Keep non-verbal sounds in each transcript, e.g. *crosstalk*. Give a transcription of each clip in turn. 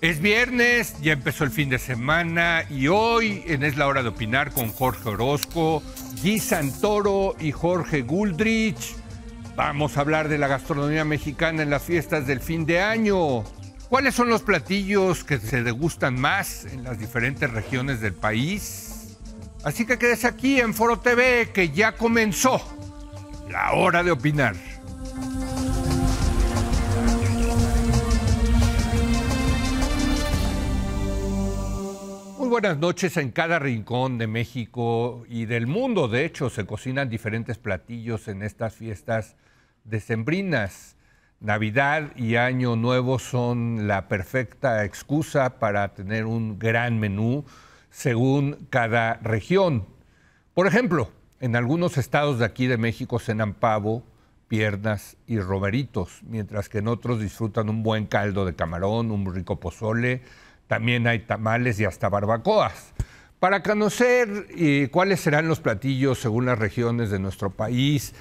Es viernes, ya empezó el fin de semana y hoy en Es la Hora de Opinar con Jorge Orozco, Guy Santoro y Jorge Guldrich. Vamos a hablar de la gastronomía mexicana en las fiestas del fin de año. ¿Cuáles son los platillos que se degustan más en las diferentes regiones del país? Así que quédese aquí en Foro TV que ya comenzó la hora de opinar. buenas noches. En cada rincón de México y del mundo, de hecho, se cocinan diferentes platillos en estas fiestas decembrinas. Navidad y Año Nuevo son la perfecta excusa para tener un gran menú según cada región. Por ejemplo, en algunos estados de aquí de México cenan pavo, piernas y romeritos, mientras que en otros disfrutan un buen caldo de camarón, un rico pozole, también hay tamales y hasta barbacoas. Para conocer eh, cuáles serán los platillos según las regiones de nuestro país,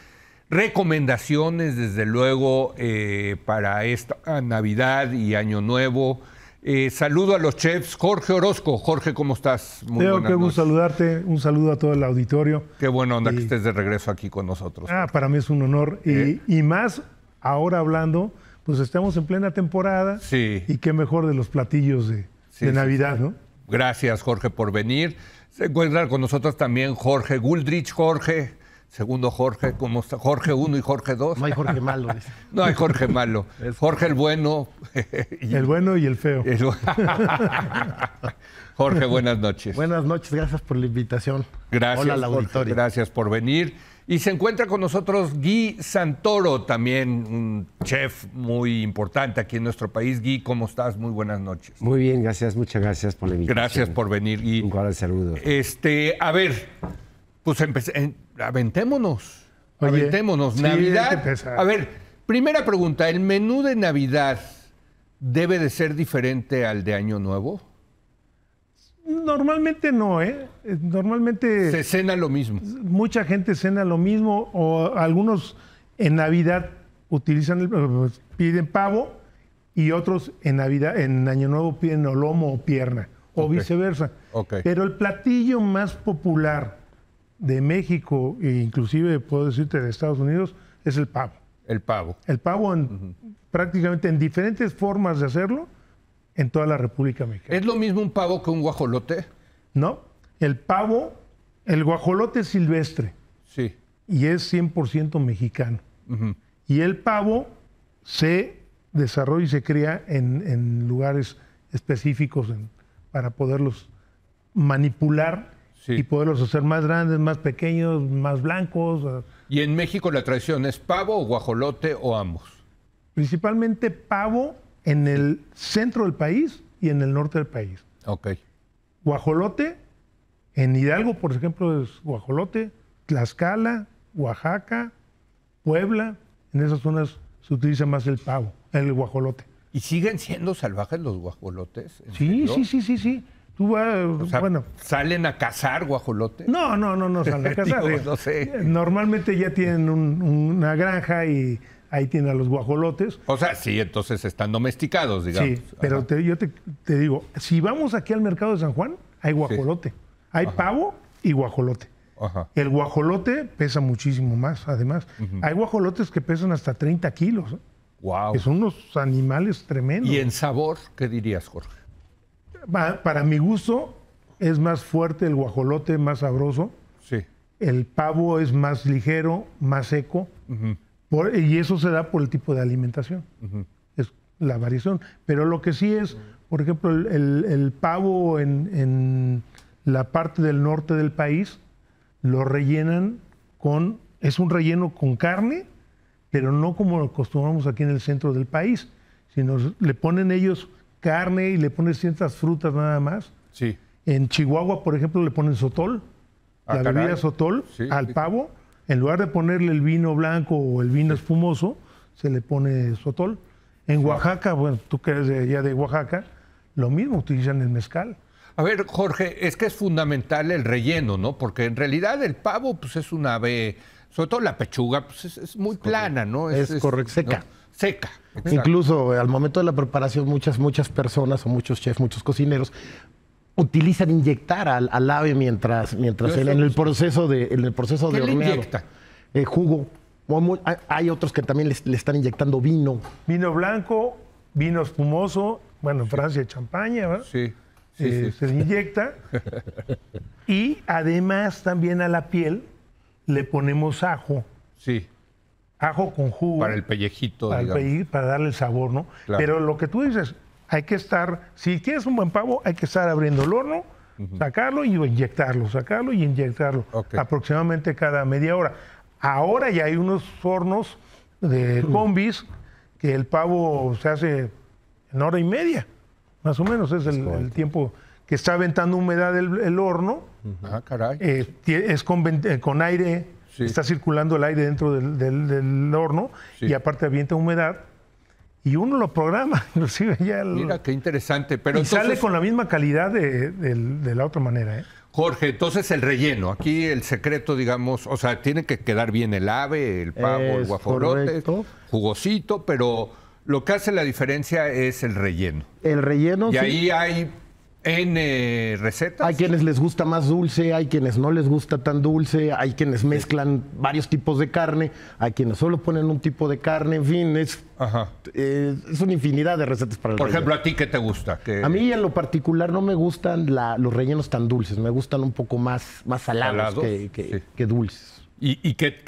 recomendaciones desde luego eh, para esta Navidad y Año Nuevo. Eh, saludo a los chefs. Jorge Orozco. Jorge, ¿cómo estás? Muy Teo, qué gusto saludarte. Un saludo a todo el auditorio. Qué bueno onda que estés de regreso aquí con nosotros. Ah, para mí es un honor. y más ahora hablando, pues estamos en plena temporada. Sí. Y qué mejor de los platillos de de Navidad, ¿no? Gracias, Jorge, por venir. Se encuentra con nosotros también Jorge Guldrich. Jorge, segundo Jorge, como Jorge 1 y Jorge 2. No hay Jorge malo. *laughs* No hay Jorge malo. *laughs* Jorge el bueno. y, *laughs* el bueno y el feo. Jorge, buenas noches. Buenas noches, gracias por la invitación. Gracias, Hola gracias por venir. Y se encuentra con nosotros Guy Santoro, también un chef muy importante aquí en nuestro país. Guy, ¿cómo estás? Muy buenas noches. Muy bien, gracias, muchas gracias por la invitación. Gracias por venir, Guy. Un cordial saludo. Este, a ver, pues empecé, aventémonos. aventémonos. Navidad. A ver, primera pregunta, ¿el menú de Navidad debe de ser diferente al de Año Nuevo? Normalmente no, ¿eh? ¿eh? Normalmente... Se cena lo mismo. Mucha gente cena lo mismo o algunos en Navidad utilizan pues, piden pavo y otros en Navidad, en Año Nuevo piden o lomo o pierna o viceversa. Pero el platillo más popular de México e inclusive puedo decirte de Estados Unidos es el pavo. El pavo. El pavo en, prácticamente en diferentes formas de hacerlo en toda la República Mexicana. ¿Es lo mismo un pavo que un guajolote? No, el pavo, el guajolote es silvestre. Sí. Y es 100% mexicano. Y el pavo se desarrolla y se cría en, lugares específicos para poderlos manipular y poderlos hacer más grandes, más pequeños, más blancos. ¿Y en México la tradición es pavo o guajolote o ambos? Principalmente pavo en el centro del país y en el norte del país. Ok. Guajolote, en Hidalgo, por ejemplo, es guajolote, Tlaxcala, Oaxaca, Puebla, en esas zonas se utiliza más el pavo, el guajolote. ¿Y siguen siendo salvajes los guajolotes? Sí, sí, sí, sí, sí. Tú bueno. ¿Salen a cazar guajolotes? No, no, no, no salen a *laughs* cazar. no sé. Normalmente ya tienen una granja y ahí tiene a los guajolotes. O sea, sí, entonces están domesticados, digamos. Sí, pero yo te, digo, si vamos aquí al mercado de San Juan, hay guajolote. Hay pavo y guajolote. Ajá. El guajolote pesa muchísimo más, además. Hay guajolotes que pesan hasta 30 kilos. Wow. ¿eh? Que son unos animales tremendos. ¿Y en sabor qué dirías, Jorge? Para, mi gusto es más fuerte el guajolote, más sabroso. Sí. El pavo es más ligero, más seco. Ajá y eso se da por el tipo de alimentación, es la variación. Pero lo que sí es, por ejemplo, el, pavo en, la parte del norte del país lo rellenan con, es un relleno con carne, pero no como lo acostumbramos aquí en el centro del país, sino le ponen ellos carne y le ponen ciertas frutas nada más. Sí. En Chihuahua, por ejemplo, le ponen sotol, ah, la bebida sotol al pavo en lugar de ponerle el vino blanco o el vino espumoso, se le pone sotol. En Oaxaca, bueno, tú que eres de allá de Oaxaca, lo mismo, utilizan el mezcal. A ver, Jorge, es que es fundamental el relleno, ¿no? Porque en realidad el pavo, pues es un ave, sobre todo la pechuga, pues es, muy plana, ¿no? Es, correcto, seca. Seca. Incluso eh, al momento de la preparación, muchas, muchas personas, o muchos chefs, muchos cocineros, utilizan inyectar al, ave mientras, mientras en el proceso de, en el proceso de Le inyecta? Eh, jugo. Hay otros que también le están inyectando vino. Vino blanco, vino espumoso, bueno, en Francia champaña, ¿verdad? Sí. Eh, se inyecta. *laughs* y además también a la piel le ponemos ajo. Sí. Ajo con jugo. Para el pellejito, para, darle el sabor, ¿no? Pero lo que tú dices, hay que estar, si quieres un buen pavo, hay que estar abriendo el horno, sacarlo y inyectarlo, sacarlo y inyectarlo, aproximadamente cada media hora. Ahora ya hay unos hornos de combis que el pavo se hace en hora y media, más o menos es el, tiempo que está aventando humedad el, horno. Ah, eh, es con, eh, aire, está circulando el aire dentro del, horno y aparte avienta humedad y uno lo programa, *laughs* inclusive ya. Mira, qué interesante. Pero y sale con la misma calidad de, la otra manera. ¿eh? Jorge, entonces el relleno, aquí el secreto, digamos, o sea, tiene que quedar bien el ave, el pavo, el guajolote, jugosito, pero lo que hace la diferencia es el relleno. El relleno. Y ahí hay ¿N eh, recetas. Hay quienes les gusta más dulce, hay quienes no les gusta tan dulce, hay quienes mezclan varios tipos de carne, hay quienes solo ponen un tipo de carne, en fin, es, eh, una infinidad de recetas para el Por ejemplo, ¿a ti qué te gusta? A mí en lo particular no me gustan los rellenos tan dulces, me gustan un poco más, más salados, Que, dulces. ¿Y, qué,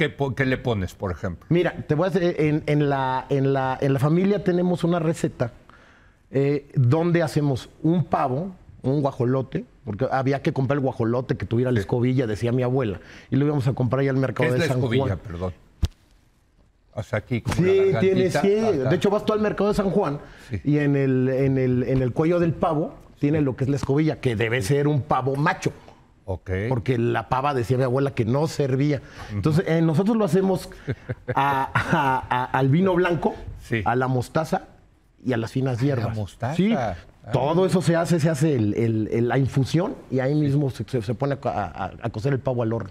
le pones, por ejemplo? Mira, te voy a en, la, en, la, familia tenemos una receta eh, donde hacemos un pavo, un guajolote, porque había que comprar el guajolote que tuviera la escobilla, decía mi abuela, y lo íbamos a comprar ahí al mercado es de la San escobilla, Juan. perdón. O sea, aquí Sí, tiene, sí. De hecho, vas tú al mercado de San Juan y en el, el, en el cuello del pavo tiene lo que es la escobilla, que debe ser un pavo macho. Ok. Porque la pava decía mi abuela que no servía. Entonces, eh, nosotros lo hacemos al vino blanco, a la mostaza y a las finas hierbas. A la mostaza. Sí, Ah. Todo eso se hace, se hace la infusión y ahí mismo se, pone a, cocer el pavo al horno.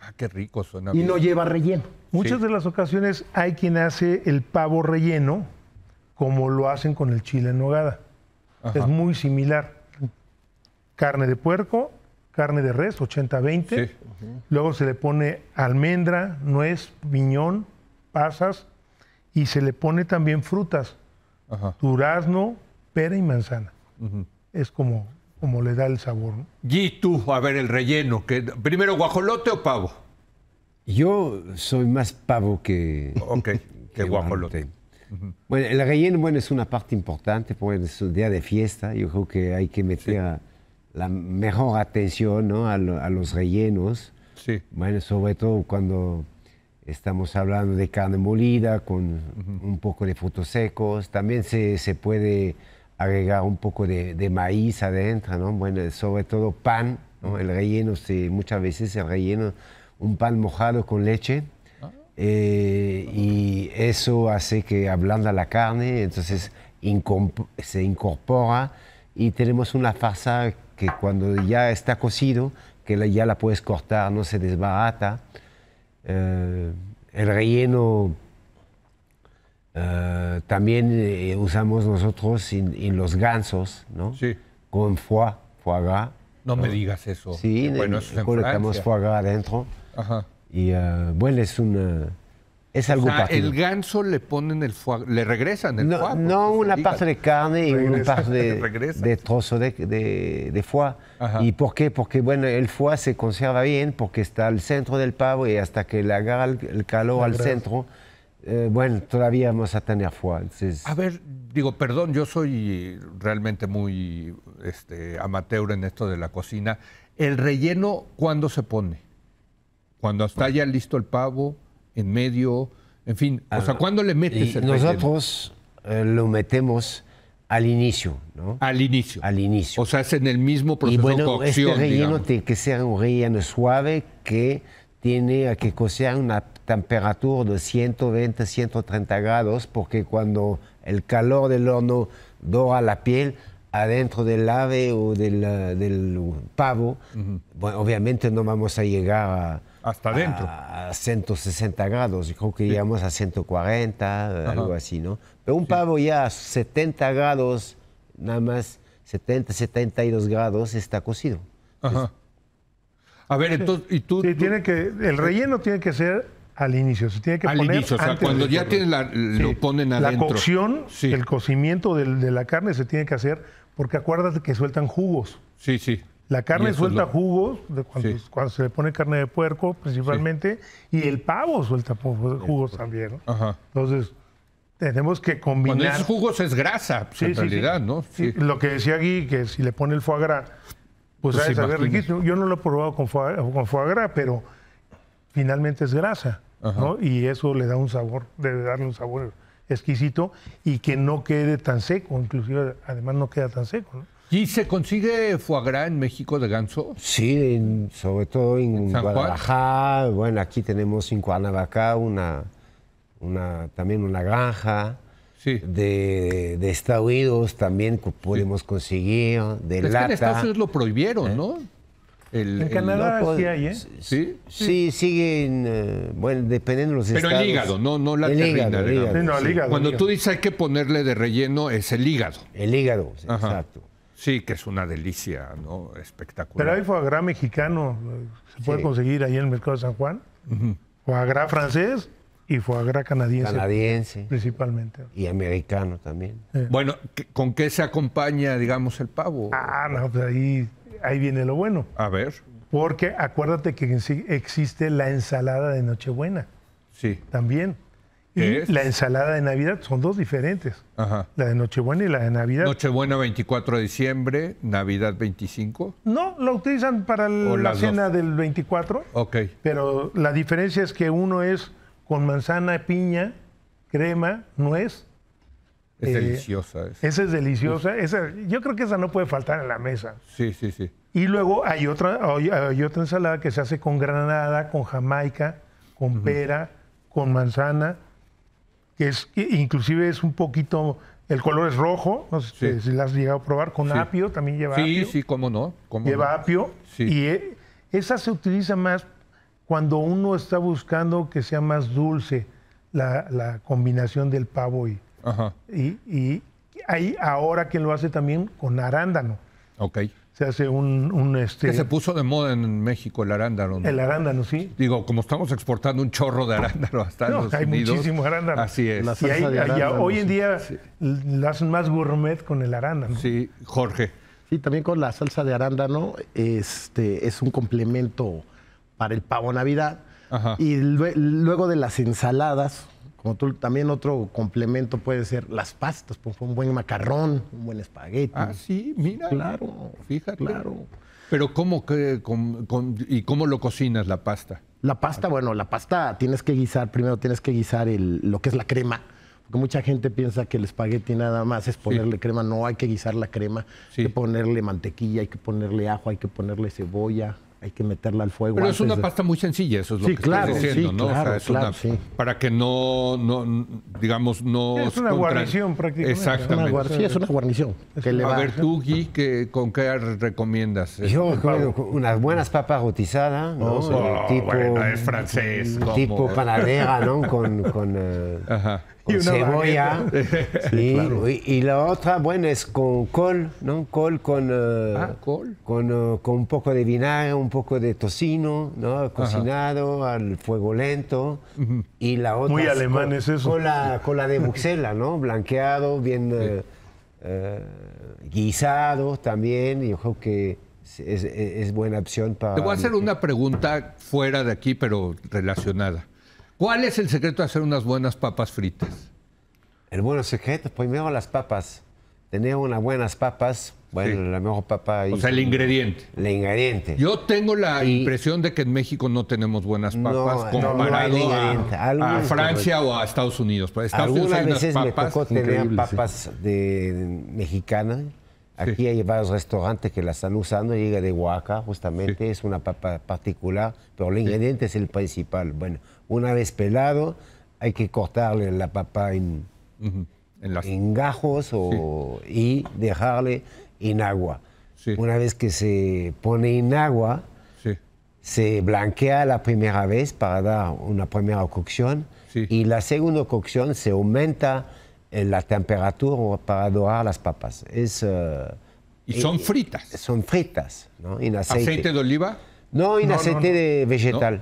Ah, qué rico suena. Y no lleva relleno. Muchas de las ocasiones hay quien hace el pavo relleno como lo hacen con el chile en nogada. Es muy similar. Carne de puerco, carne de res, 80-20. Luego se le pone almendra, nuez, viñón, pasas y se le pone también frutas. Durazno, pera y manzana. Es como, como le da el sabor. Y tú, a ver, el relleno. Que, ¿Primero guajolote o pavo? Yo soy más pavo que, guajolote. Bueno, el relleno bueno, es una parte importante porque es un día de fiesta. Yo creo que hay que meter la mejor atención a, los rellenos. Bueno, sobre todo cuando estamos hablando de carne molida con un poco de frutos secos. También se puede agregar un poco de, de maíz adentro, Bueno, sobre todo pan, El relleno, muchas veces el relleno, un pan mojado con leche. Ah. Eh, y eso hace que ablanda la carne, entonces se incorpora y tenemos una farsa que cuando ya está cocido, que ya la puedes cortar, no se desbarata. Eh, el relleno eh, también eh, usamos nosotros en, los gansos, ¿no? Sí. Con foie, foie gras. No, me digas eso. Sí, bueno, colocamos foie gras adentro. Ajá. Y eh, bueno, es una... Es algo o sea, el ganso le ponen el foie, le regresan el no, foie. No, una parte de carne y una parte de, *laughs* trozo de, foie. ¿Y por qué? Porque bueno, el foie se conserva bien porque está al centro del pavo y hasta que le agarra el, calor al centro, eh, bueno, todavía vamos a tener fuego. A ver, digo, perdón, yo soy realmente muy este, amateur en esto de la cocina. ¿El relleno cuándo se pone? ¿Cuando está ya listo el pavo? ¿En medio? En fin, o sea, ah, ¿cuándo le metes el relleno? Nosotros eh, lo metemos al inicio, ¿no? Al inicio. Al inicio. O sea, es en el mismo proceso de bueno, Este relleno tiene que ser un relleno suave que tiene que cocer una temperatura de 120, 130 grados, porque cuando el calor del horno dora la piel, adentro del ave o del, ah, pavo, obviamente no vamos a llegar a, Hasta A, 160 grados, yo creo que a 140, algo así, ¿no? Pero un pavo ya a 70 grados, nada más 70, 72 grados, está cocido. A ver, entonces, y tú, tiene que, el eh, relleno tiene que ser al inicio, se tiene que al inicio, cuando ya lo ponen adentro. La cocción, el cocimiento de, la carne se tiene que hacer porque acuérdate que sueltan jugos. Sí, sí. La carne suelta jugos cuando, se le pone carne de puerco principalmente y el pavo suelta jugos también. ¿no? Ajá. Entonces tenemos que combinar. Cuando es jugos es grasa, pues, en realidad, ¿no? Lo que decía Gui que si le pone el foie gras pues, pues, sabe riquísimo. Yo no lo he probado con foie, con gras, pero finalmente es grasa, ¿no? Y eso le da un sabor, debe darle un sabor exquisito y que no quede tan seco, inclusive además no queda tan seco, ¿Y se consigue foie gras en México de ganso? Sí, sobre todo en, Guadalajara. Bueno, aquí tenemos en Cuernavaca una, una, también una granja de, de, Estados Unidos también podemos conseguir, de es Que en Estados Unidos lo prohibieron, ¿no? Eh. El, en Canadá sí hay, ¿eh? Sí, sí siguen, eh, bueno, dependiendo de los Pero estados. el hígado, no, no la el hígado, No, Cuando tú dices hay que ponerle de relleno, es el hígado. El hígado, exacto. Sí, que es una delicia, ¿no? Espectacular. Pero hay foie gras mexicano, se puede conseguir ahí en el mercado de San Juan. Uh Foie gras francés y agra canadiense. Canadiense. Principalmente. Y americano también. Bueno, ¿con qué se acompaña, digamos, el pavo? Ah, no, pues ahí, viene lo bueno. A ver. Porque acuérdate que existe la ensalada de Nochebuena. Sí. También. Y la ensalada de Navidad son dos diferentes. Ajá. La de Nochebuena y la de Navidad. Nochebuena 24 de diciembre, Navidad 25. No, la utilizan para la cena del 24. Ok. Pero la diferencia es que uno es con manzana, piña, crema, nuez. Es eh, deliciosa. Esa. es deliciosa. yo creo que esa no puede faltar en la mesa. Sí, sí, sí. Y luego hay otra, hay, otra ensalada que se hace con granada, con jamaica, con pera, con manzana, que es inclusive es un poquito el color es rojo, no sé si la has llegado a probar, con apio, también lleva apio. Sí, sí, cómo no. lleva apio. Y eh, esa se utiliza más cuando uno está buscando que sea más dulce la, combinación del pavo y, Ajá. y, hay ahora quien lo hace también con arándano. Ok. Se hace un, este. Que se puso de moda en México el arándano. ¿no? El arándano, sí. Digo, como estamos exportando un chorro de arándano hasta no, los hay Unidos, muchísimo arándano. Así es. hoy en día lo hacen más gourmet con el arándano. Sí, Jorge. Sí, también con la salsa de arándano, este es un complemento para el pavo Navidad. Y luego de las ensaladas, como tú, también otro complemento puede ser las pastas, por pues, un buen macarrón, un buen espagueti. Ah, sí, mira. Claro, fíjate. Claro. Pero ¿cómo que, con, ¿y cómo lo cocinas la pasta? La pasta, bueno, la pasta tienes que guisar, primero tienes que guisar el, lo que es la crema. Porque mucha gente piensa que el espagueti nada más es ponerle crema. No, hay que guisar la crema, hay que ponerle mantequilla, hay que ponerle ajo, hay que ponerle cebolla, hay que meterla al fuego. Pero es una pasta muy sencilla, eso es lo que estoy estás diciendo, sí, ¿no? Claro, sí. Para que no, no, digamos, no... Es una guarnición prácticamente. Exactamente. Una es una guarnición. A ver, tú, Gui, ¿con qué recomiendas? Yo este, unas buenas papas rotizadas, ¿no? Oh, tipo, bueno, es francés. Tipo panadera, ¿no? con... con eh, Ajá cebolla. *laughs* y, la otra, bueno, es con col, ¿no? Col con, eh, ah, col. Eh, con, un poco de vinagre, un poco de tocino, ¿no? Cocinado al fuego lento. Y la otra... Muy alemán es eso. Con la, con de buxela, ¿no? Blanqueado, bien eh, guisado también. y creo que... es buena opción para... Te voy a hacer una pregunta fuera de aquí, pero relacionada. ¿Cuál es el secreto de hacer unas buenas papas fritas? El buen secreto, primero pues, las papas. Tener unas buenas papas, bueno, la mejor papa. o sea, el ingrediente. El ingrediente. Yo tengo la impresión de que en México no tenemos buenas papas comparado a, Francia pues o a Estados Unidos. Algunas veces me tocó tener papas de, mexicanas. Aquí hay varios restaurantes que la están usando, llega de Oaxaca justamente, es una papa particular, pero el ingrediente es el principal. Bueno, una vez pelado, hay que cortarle la papa en, en, gajos o, y dejarle en agua. Una vez que se pone en agua, se blanquea la primera vez para dar una primera cocción y la segunda cocción se aumenta eh, la temperatura para dorar las papas. Es, eh, y son eh, fritas. Son fritas, ¿no? En aceite. ¿Aceite de oliva? No, un aceite de vegetal.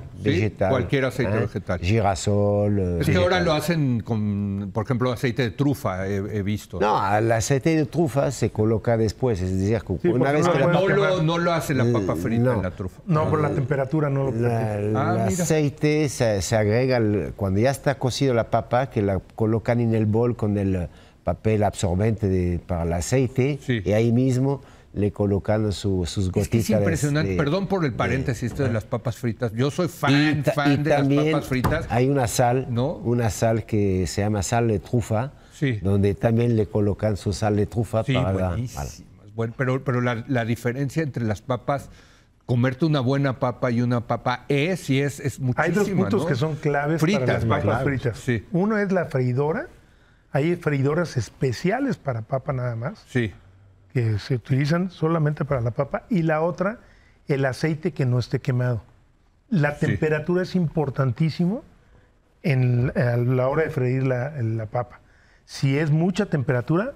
Cualquier aceite ¿eh? vegetal. Girasol. Eh, es que ahora lo hacen con, por ejemplo, aceite de trufa, he, visto. No, el aceite de trufa se coloca después, es decir, una vez que la... papa. no, lo, hace la papa frita en la trufa. No, por la temperatura no lo la, ah, El aceite se, agrega cuando ya está cocido la papa, que la colocan en el bol con el papel absorbente para el aceite, y ahí mismo le colocan sus gotitas. Es, impresionante, perdón por el paréntesis de, las papas fritas. Yo soy fan, fan de las papas fritas. Hay una sal, ¿no? una sal que se llama sal de trufa, donde también le colocan su sal de trufa para, pero, pero la, diferencia entre las papas, comerte una buena papa y una papa es y es, es ¿no? Hay dos puntos que son claves fritas, para las papas fritas. Sí. Uno es la freidora. Hay freidoras especiales para papa nada más. Sí que se utilizan solamente para la papa, y la otra, el aceite que no esté quemado. La temperatura es importantísimo en, eh, a la hora de freír la, papa. Si es mucha temperatura,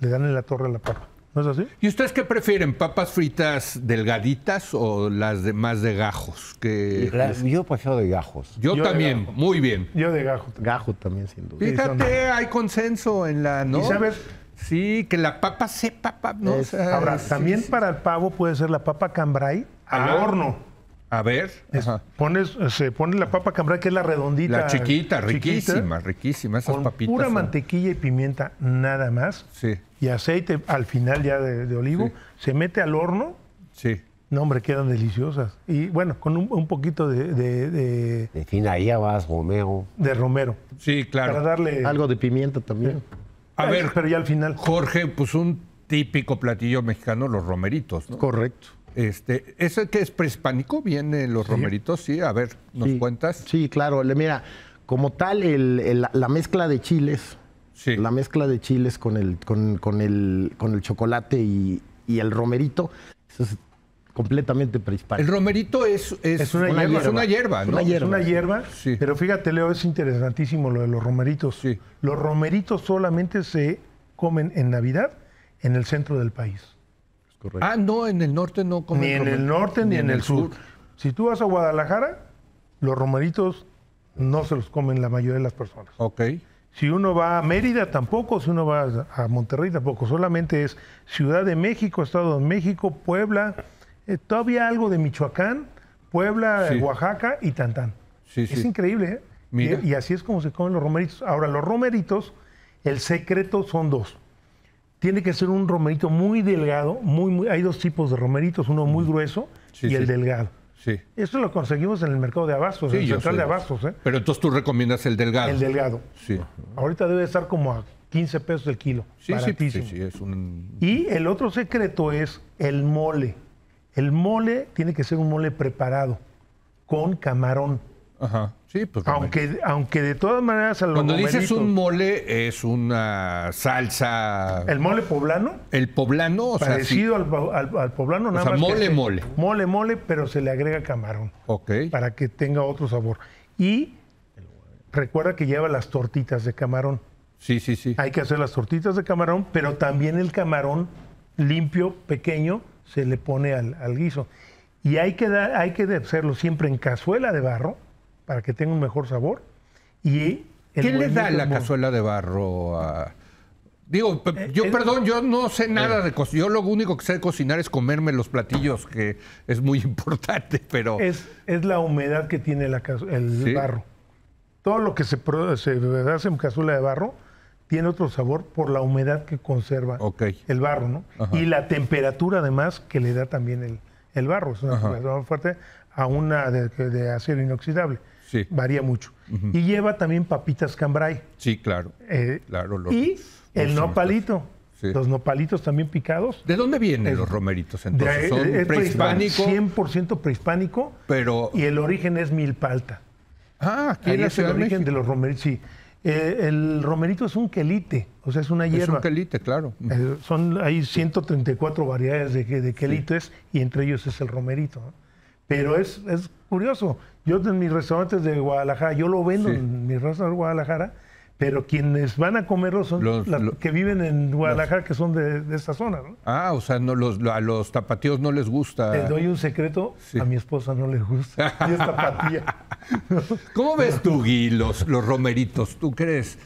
le dan en la torre a la papa. ¿No es así? ¿Y ustedes qué prefieren? ¿Papas fritas delgaditas o las demás de gajos? Que... yo prefiero de gajos. Yo, también, muy bien. Yo de gajo. Gajo también, sin duda. Fíjate, hay consenso en la... ¿no? Sí, que la papa sepa, papa, ¿no? también para el pavo puede ser la papa cambrai al ah, horno. A ver. pones, se pone la papa cambrai que es la redondita. La chiquita, riquísima, riquísima. Esas papitas. Pura mantequilla y pimienta, nada más. Sí. Y aceite al final ya de, olivo. Se mete al horno. Sí. No, hombre, quedan deliciosas. Y bueno, con un, poquito de. De, de... de romero. De romero. Sí, claro. Para darle. Algo de pimienta también. A ver, pero ya al final. Jorge, pues un típico platillo mexicano, los romeritos, Correcto. Este, ¿Ese que es prehispánico? ¿Vienen los romeritos? Sí, a ver, ¿nos cuentas? Sí, claro. Mira, como tal, la mezcla de chiles, la mezcla de chiles con el, con, el, con el chocolate y, y el romerito, eso completamente principal El romerito es, es, una, hierba, una, hierba, ¿no? Es una hierba. Pero fíjate, Leo, es interesantísimo lo de los romeritos. Los romeritos solamente se comen en Navidad en el centro del país. Ah, no, en el norte no comen. Ni en el norte ni, en, el sur. Si tú vas a Guadalajara, los romeritos no se los comen la mayoría de las personas. Ok. Si uno va a Mérida tampoco, si uno va a Monterrey tampoco, solamente es Ciudad de México, Estado de México, Puebla, eh, todavía algo de Michoacán, Puebla, Oaxaca y Tantán. Es increíble, ¿eh? Y, así es como se comen los romeritos. Ahora, los romeritos, el secreto son dos. Tiene que ser un romerito muy delgado, muy, muy hay dos tipos de romeritos, uno muy grueso y el delgado. Sí. Eso lo conseguimos en el mercado de abastos, en el central de abastos. ¿eh? Pero entonces tú recomiendas el delgado. El delgado. Sí. Ahorita debe estar como a 15 pesos el kilo. sí, es Y el otro secreto es el mole. El mole tiene que ser un mole preparado con camarón. Ajá. Sí, pues aunque, aunque de todas maneras a Cuando dices un mole, es una salsa. ¿El mole poblano? El poblano, o sea, sí. al, al, poblano, nada Mole, mole. mole, mole, pero se le agrega camarón. Ok. Para que tenga otro sabor. Y recuerda que lleva las tortitas de camarón. Sí, sí, sí. Hay que hacer las tortitas de camarón, pero también el camarón limpio, pequeño, se le pone al, guiso. Y hay que, hay que hacerlo siempre en cazuela de barro para que tenga un mejor sabor. Y ¿Qué le da la cazuela de barro Digo, eh, yo, perdón, yo no sé eh. nada de cocinar. Yo lo único que sé cocinar es comerme los platillos, que es muy *laughs* importante, pero... Es, es la humedad que tiene la, el barro. Todo lo que se, se hace en cazuela de barro tiene otro sabor por la humedad que conserva el barro, ¿no? Y la temperatura además que le da también el, barro, es una temperatura fuerte a una de, acero inoxidable. Sí. Varía mucho. Y lleva también papitas cambray. Sí, claro. Eh, claro lo, y el nopalito. Los nopalitos también picados. ¿De dónde vienen los romeritos entonces? ¿Son es prehispánico? 100% prehispánico. Pero... Y el origen es milpalta. Ah, aquí en la el origen de los romeritos, sí. Eh, el romerito es un quelite, o sea, es una hierba. Es un quelite, claro. Eh, son, hay 134 variedades de, de quelites y entre ellos es el romerito. Pero es, es curioso. Yo en mis restaurantes de Guadalajara, yo lo vendo en mis restaurantes de Guadalajara pero quienes van a comerlo son los, que viven en Guadalajara, que son de, esa zona. ¿no? Ah, o sea, los, a los tapatíos no les gusta. Te doy un secreto, a mi esposa no le gusta. Y es tapatía. *laughs* ¿Cómo ves tú, Gui, los romeritos? ¿Tú crees?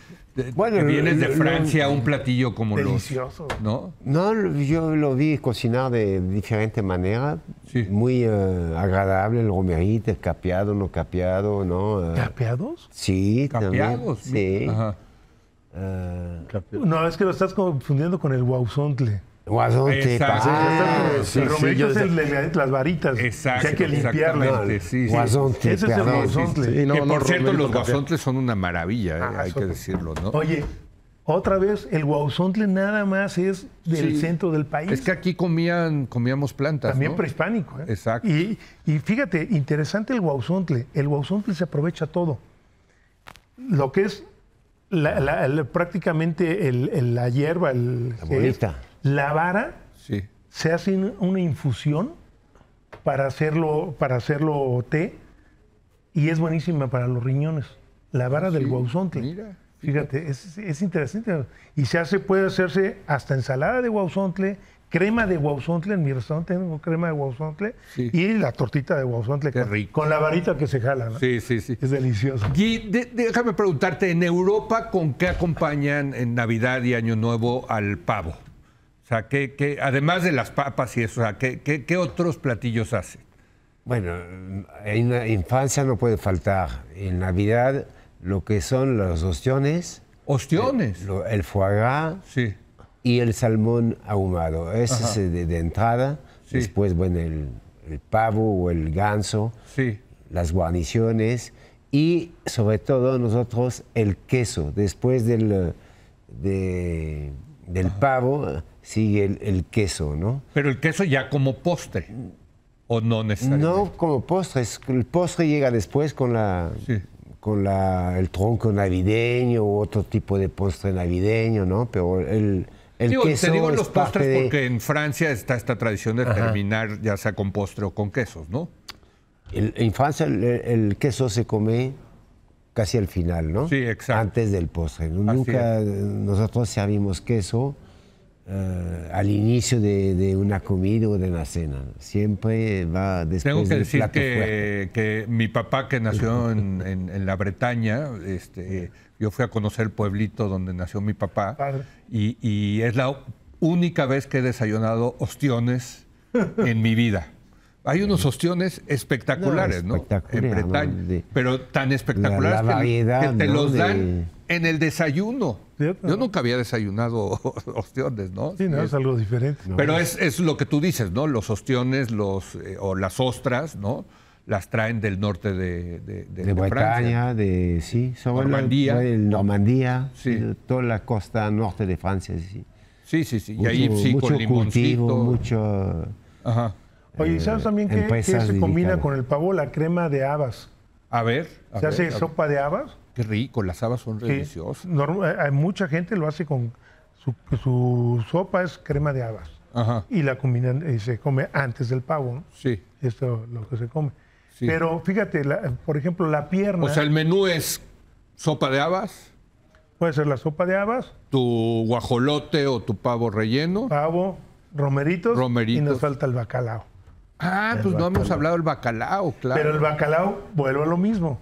Bueno, vienes de Francia un platillo como los. ¿no? no, yo lo vi cocinar de diferente manera. Muy eh, agradable, el romerito, el capeado, no capeado, ¿no? Eh, ¿Capeados? Sí, ¿Capeados? sí. no, es eh, que lo estás confundiendo con el guauzontle. Guazonte, Sí, ah, eh, es las varitas. Exacto. Que hay que limpiarlas. Sí, es por cierto, los guazontles son una maravilla, eh, ah, hay que decirlo, ¿no? Oye, otra vez, el guauzontle nada más es del centro del país. Es que aquí comían, comíamos plantas. También prehispánico. ¿eh? Exacto. Y, fíjate, interesante el guauzontle. El guauzontle se aprovecha todo. Lo que es prácticamente la hierba, el. La bolita la vara se hace una infusión para hacerlo, para hacerlo té y es buenísima para los riñones. La vara del guauzontle. fíjate, es, interesante. Y se hace, puede hacerse hasta ensalada de guauzontle, crema de guauzontle. En mi restaurante tengo crema de guauzontle y la tortita de guauzontle con, rico. con, la varita que se jala. Sí, sí, sí. Es delicioso. Y déjame preguntarte, ¿en Europa con qué acompañan en Navidad y Año Nuevo al pavo? sea, además de las papas y eso, ¿qué, otros platillos hace? Bueno, en la infancia no puede faltar. En Navidad, lo que son los ostiones. ¿Ostiones? El, foie gras sí. y el salmón ahumado. Ese es de, entrada. Después, bueno, el, pavo o el ganso. Sí. Las guarniciones. Y sobre todo, nosotros, el queso. Después del, eh, del pavo sigue el, queso, ¿no? Pero el queso ya como postre. ¿O no necesariamente? No como postre. El postre llega después con la. Con el tronco navideño u otro tipo de postre navideño, ¿no? Pero el, el digo, te digo los postres porque en Francia está esta tradición de terminar ya sea con postre o con quesos, ¿no? en Francia el, el, queso se come casi al final, ¿no? Sí, exacto. Antes del postre. Nunca nosotros servimos queso eh, al inicio de, una comida o de una cena. Siempre va después Tengo que decir que, que, mi papá, que nació *laughs* en, la Bretaña, este, yo fui a conocer el pueblito donde nació mi papá. Y, es la única vez que he desayunado ostiones *laughs* en mi vida. Hay unos ostiones espectaculares, ¿no? En Bretaña. pero tan espectaculares que, te los dan en el desayuno. Yo nunca había desayunado *laughs* ostiones, ¿no? Sí, no, es, algo diferente. Pero es, es, lo que tú dices, ¿no? Los ostiones los, eh, o las ostras, ¿no? Las traen del norte de, de, de, de sí, Normandía. Normandía, eh, toda la costa norte de Francia, sí. Sí, sí, sí. y ahí sí, con limoncito. Cultivo, mucho. Ajá. Oye, ¿sabes eh, también qué, se combina con el pavo? La crema de habas. A ver. se hace sopa de habas Qué rico, las habas son deliciosas. Eh, eh, mucha gente lo hace con su, sopa es crema de habas. Y la combinan y eh, se come antes del pavo. ¿no? Sí. Esto es lo que se come. Pero fíjate, por ejemplo, la pierna. O sea, el menú es sopa de habas. Puede ser la sopa de habas. Tu guajolote o tu pavo relleno. Pavo, romeritos. Romeritos. Y nos falta el bacalao. Ah, pues no hemos hablado del bacalao, claro. Pero el bacalao, vuelve a lo mismo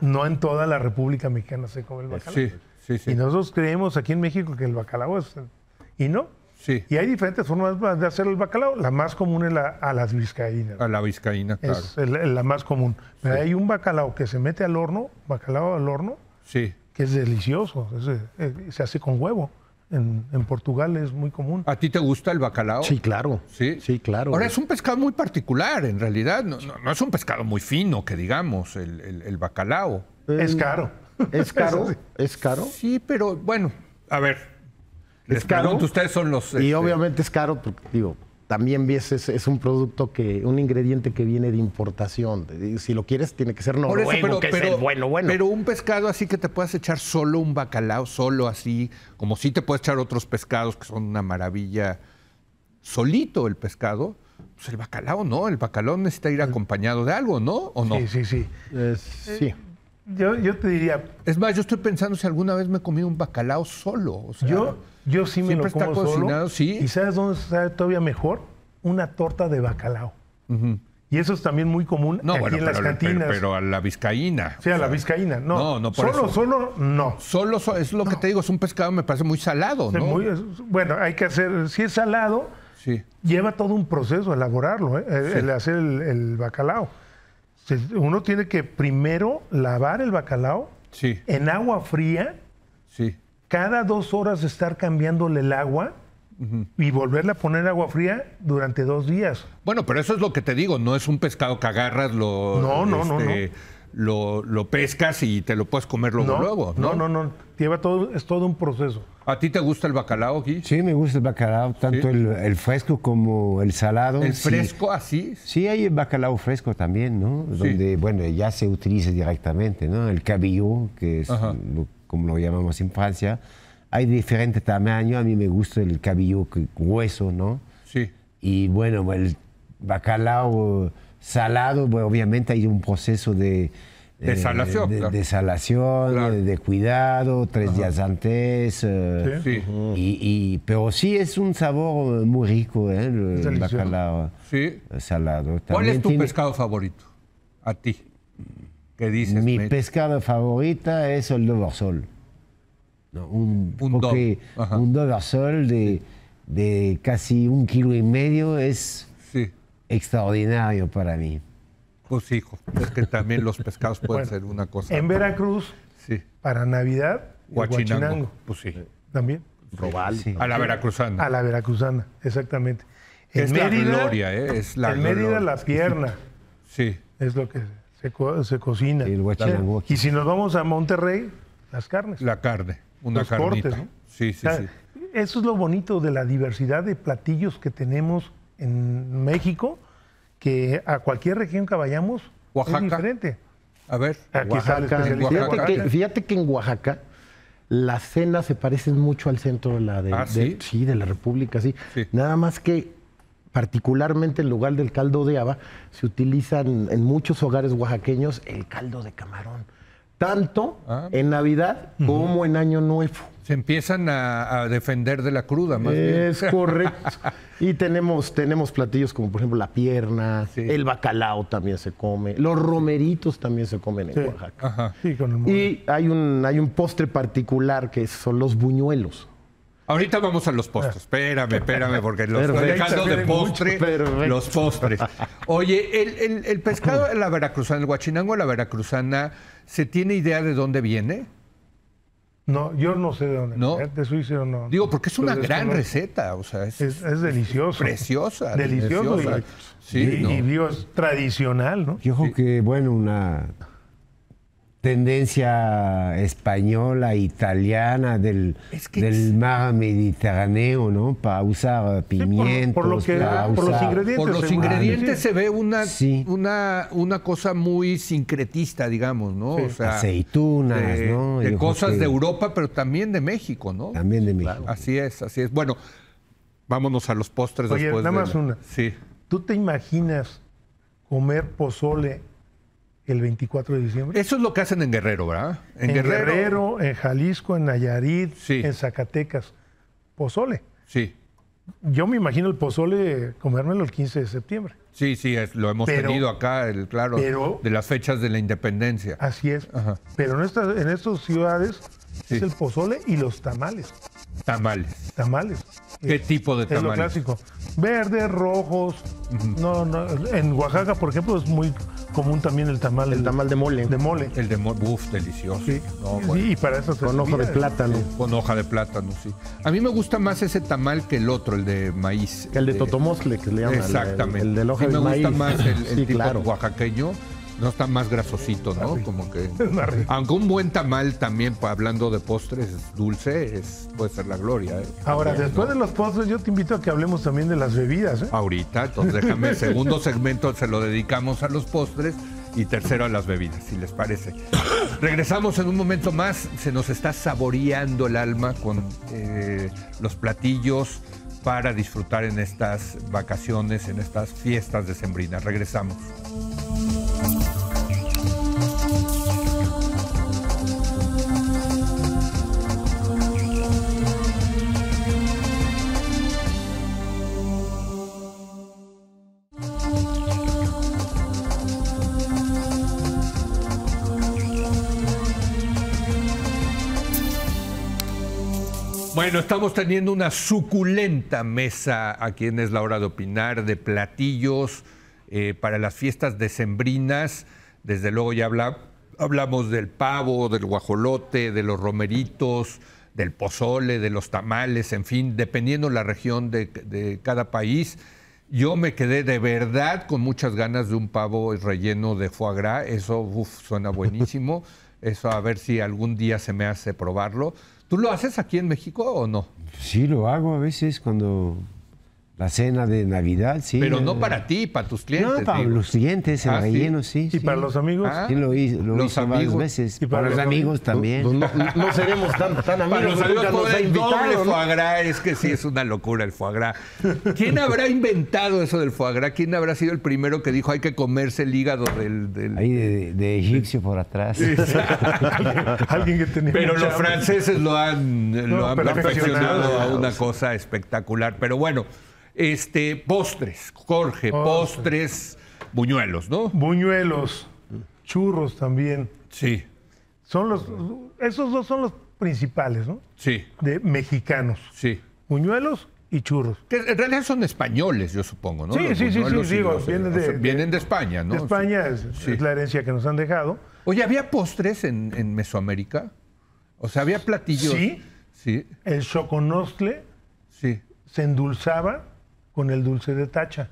no en toda la República Mexicana se come el eh, bacalao. Sí, sí, sí. Y nosotros creemos aquí en México que el bacalao es... Y no. Sí. Y hay diferentes formas de hacer el bacalao. La más común es la, a las vizcaínas. A la vizcaína, claro. Es la más común. Pero hay un bacalao que se mete al horno, bacalao al horno, sí. que es delicioso. Eh, eh, se hace con huevo en, Portugal es muy común. ¿A ti te gusta el bacalao? Sí, claro. Sí, claro. Ahora, es un pescado muy particular, en realidad. No, es un pescado muy fino, que digamos, el, bacalao. es mm, caro. ¿Es *laughs* caro? ¿Es caro? Sí, pero bueno, a ver. Les es caro. ustedes son los. Y este, obviamente es caro, porque, digo, también es, un producto que, un ingrediente que viene de importación. Si lo quieres, tiene que ser noruego, pero, es bueno, bueno. Pero un pescado así que te puedas echar solo un bacalao, solo así, como si te puedes echar otros pescados que son una maravilla, solito el pescado, pues el bacalao no, el bacalao necesita ir acompañado de algo, ¿no? ¿O no? Sí, sí, sí. Eh, sí. yo, te diría. Es más, yo estoy pensando si alguna vez me he comido un bacalao solo. yo yo sí me lo como solo. sí. ¿Y sabes dónde sabe todavía mejor? Una torta de bacalao. Y eso es también muy común aquí en las pero, cantinas. Pero, a la vizcaína. Sí, a la vizcaína. No, no, solo, solo, no. Solo es lo que te digo, es un pescado me parece muy salado, ¿no? bueno, hay que hacer, si es salado, lleva todo un proceso elaborarlo, ¿eh? el, hacer el, bacalao. Uno tiene que primero lavar el bacalao en agua fría. Sí cada dos horas estar cambiándole el agua y volverla a poner agua fría durante dos días. Bueno, pero eso es lo que te digo, no es un pescado que agarras, lo, no, este, lo, pescas y te lo puedes comer luego. luego ¿no? no, no, lleva todo, es todo un proceso. ¿A ti te gusta el bacalao, aquí? Sí, me gusta el bacalao, tanto el, fresco como el salado. ¿El fresco así? Sí, hay el bacalao fresco también, ¿no? Donde, bueno, ya se utiliza directamente, ¿no? El cabillo, que es como lo llamamos en Francia. Hay diferente tamaño, a mí me gusta el cabello grueso, ¿no? Sí. Y bueno, el bacalao salado, pues obviamente hay un proceso de... Eh, desalación. de, salación, Desalación, De, cuidado, tres días antes. Eh, sí. y, pero sí es un sabor muy rico, eh, el, bacalao salado. ¿Cuál es tu pescado favorito? A ti. Mi pescado favorita es el doversol. No, un, un, de, casi un kilo y medio es extraordinario para mí. Pues hijo, es que también los pescados pueden ser una cosa. En Veracruz, para Navidad, Guachinango. Pues sí. También. Robal. A la veracruzana. A la veracruzana, exactamente. En es la gloria, ¿eh? Es la en Mérida, las pierna. Sí. Es lo que es. Se, cocina. Y si nos vamos a Monterrey, las carnes. La carne, una Los cortes, ¿no? Sí, sí, sí. Eso es lo bonito de la diversidad de platillos que tenemos en México, que a cualquier región que vayamos es diferente. A ver, Aquí Oaxaca, Fíjate, que, en Oaxaca las cenas se parecen mucho al centro de la de, ah, sí? De, la República, sí. Nada más que particularmente en lugar del caldo de haba, se utilizan en muchos hogares oaxaqueños el caldo de camarón. Tanto ah. en Navidad como en Año Nuevo. Se empiezan a, defender de la cruda, más bien. Es *laughs* correcto. y tenemos, tenemos platillos como, por ejemplo, la pierna, el bacalao también se come, los romeritos también se comen en Oaxaca. y hay un, hay un postre particular que son los buñuelos. Ahorita vamos a los postres. Espérame, espérame, porque los estoy de postre los postres. Oye, el, pescado de la veracruzana, el guachinango de la veracruzana, ¿se tiene idea de dónde viene? No, yo no sé de dónde. No. ¿eh? no. Digo, porque es una gran receta. O sea, es, es, delicioso. Preciosa. Delicioso. Y, sí, tradicional, ¿no? Yo creo que, bueno, una tendencia española, italiana, del, mar Mediterráneo, ¿no? Para usar pimientos, por, los ingredientes. Por los ingredientes se ve una, una, una cosa muy sincretista, digamos, ¿no? Aceitunas, ¿no? De cosas de Europa, pero también de México, ¿no? También de México. Así es, así es. Bueno, vámonos a los postres después. Nada más una. Sí. ¿Tú te imaginas comer pozole el 24 de diciembre. Eso es lo que hacen en Guerrero, ¿verdad? En, en Guerrero... en Jalisco, en Nayarit, en Zacatecas. Pozole. Sí. Yo me imagino el pozole comérmelo el 15 de septiembre. Sí, sí, lo hemos tenido acá, claro, de las fechas de la independencia. Así es. Pero en estas, en estas ciudades es el pozole y los tamales. Tamales. Tamales. ¿Qué tipo de tamales? Es clásico. Verdes, rojos. No, no. En Oaxaca, por ejemplo, es muy común también el tamal. El tamal de mole. De mole. El de mole, uff, delicioso. Sí. y para eso se Con hoja de plátano. Con hoja de plátano, sí. A mí me gusta más ese tamal que el otro, el de maíz. El de, eh, totomosle, que le llaman. Exactamente. El, de hoja de maíz. me gusta más el, tipo oaxaqueño no está más grasosito, ¿no? Como que. *laughs* Aunque un buen tamal también, hablando de postres dulce, es, puede ser la gloria. ¿eh? Ahora, después de los postres, yo te invito a que hablemos también de las bebidas. ¿eh? Ahorita, entonces déjame, *laughs* segundo segmento se lo dedicamos a los postres y tercero a las bebidas, si les parece. *coughs* Regresamos en un momento más. Se nos está saboreando el alma con eh, los platillos para disfrutar en estas vacaciones, en estas fiestas decembrinas. Regresamos. Bueno, estamos teniendo una suculenta mesa a en Es la Hora de Opinar, de platillos eh, para las fiestas decembrinas. Desde luego ya habla, hablamos del pavo, del guajolote, de los romeritos, del pozole, de los tamales, en fin, dependiendo la región de, cada país. Yo me quedé de verdad con muchas ganas de un pavo relleno de foie gras. Eso suena *laughs* buenísimo. Eso a ver si algún día se me hace probarlo. ¿Tú lo haces aquí en México o no? Sí, lo hago a veces cuando la cena de Navidad, sí. Pero no para ti, para tus clientes. No, para los clientes, el ah, relleno, sí. ¿Y para los amigos? Ah, sí, lo, hice lo los amigos. veces. Y para, los, amigos, también. Pues no, seremos tan, tan amigos. Para los amigos nos foie gras, es que sí, es una locura el foie gras. ¿Quién habrá inventado eso del foie gras? ¿Quién habrá sido el primero que dijo hay que comerse el hígado del... Ahí de, egipcio por atrás. *laughs* Alguien que tenía Pero los franceses lo han, lo han perfeccionado a una cosa espectacular. Pero bueno... Este, postres, Jorge, postres, buñuelos, ¿no? Buñuelos, churros también. Sí. Son los, esos dos son los principales, ¿no? Sí. De mexicanos. Sí. Buñuelos y churros. Que en realidad son españoles, yo supongo, ¿no? Sí, sí, sí, sí, digo, vienen, de, de, España, ¿no? De España es, la herencia que nos han dejado. Oye, ¿había postres en, Mesoamérica? O sea, ¿había platillos? Sí. Sí. El choconostle sí. se endulzaba con el dulce de tacha.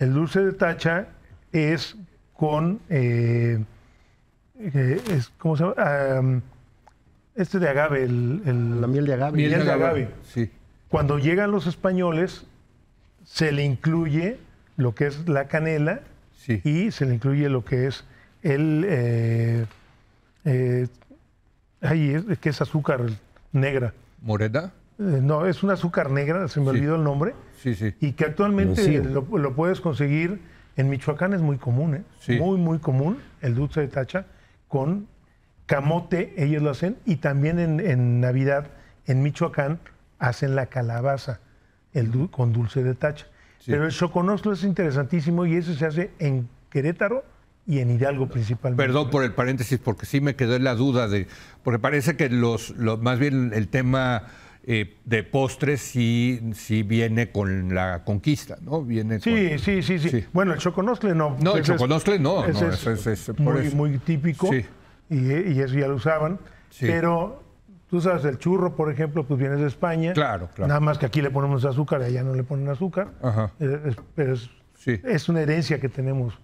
El dulce de tacha es con, eh, eh se este de agave, la miel de agave. Miel, de agave. Sí. Cuando llegan los españoles, se le incluye lo que es la canela y se le incluye lo que es el... Eh, eh, que es azúcar negra. ¿Morena? Eh, no, es un azúcar negra, se me olvidó el nombre. Sí, sí. Y que actualmente lo, puedes conseguir en Michoacán, es muy común, ¿eh? Muy, muy común el dulce de tacha con camote, ellos lo hacen. Y también en, Navidad, en Michoacán, hacen la calabaza el con dulce de tacha. Pero el choconoslo es interesantísimo y eso se hace en Querétaro y en Hidalgo principalmente. Perdón por el paréntesis, porque sí me quedó en la duda de. Porque parece que los, más bien el tema eh, de postres sí, sí, viene con la conquista, ¿no? Viene sí, sí, sí, sí, Bueno, el choconoscle no. No, el choconoscle no. Es, es, muy, muy, típico y, y, eso ya lo usaban. Pero tú sabes, el churro, por ejemplo, pues vienes de España. Claro, claro. Nada más que aquí le ponemos azúcar y allá no le ponen azúcar. Ajá. pero es, una herencia que tenemos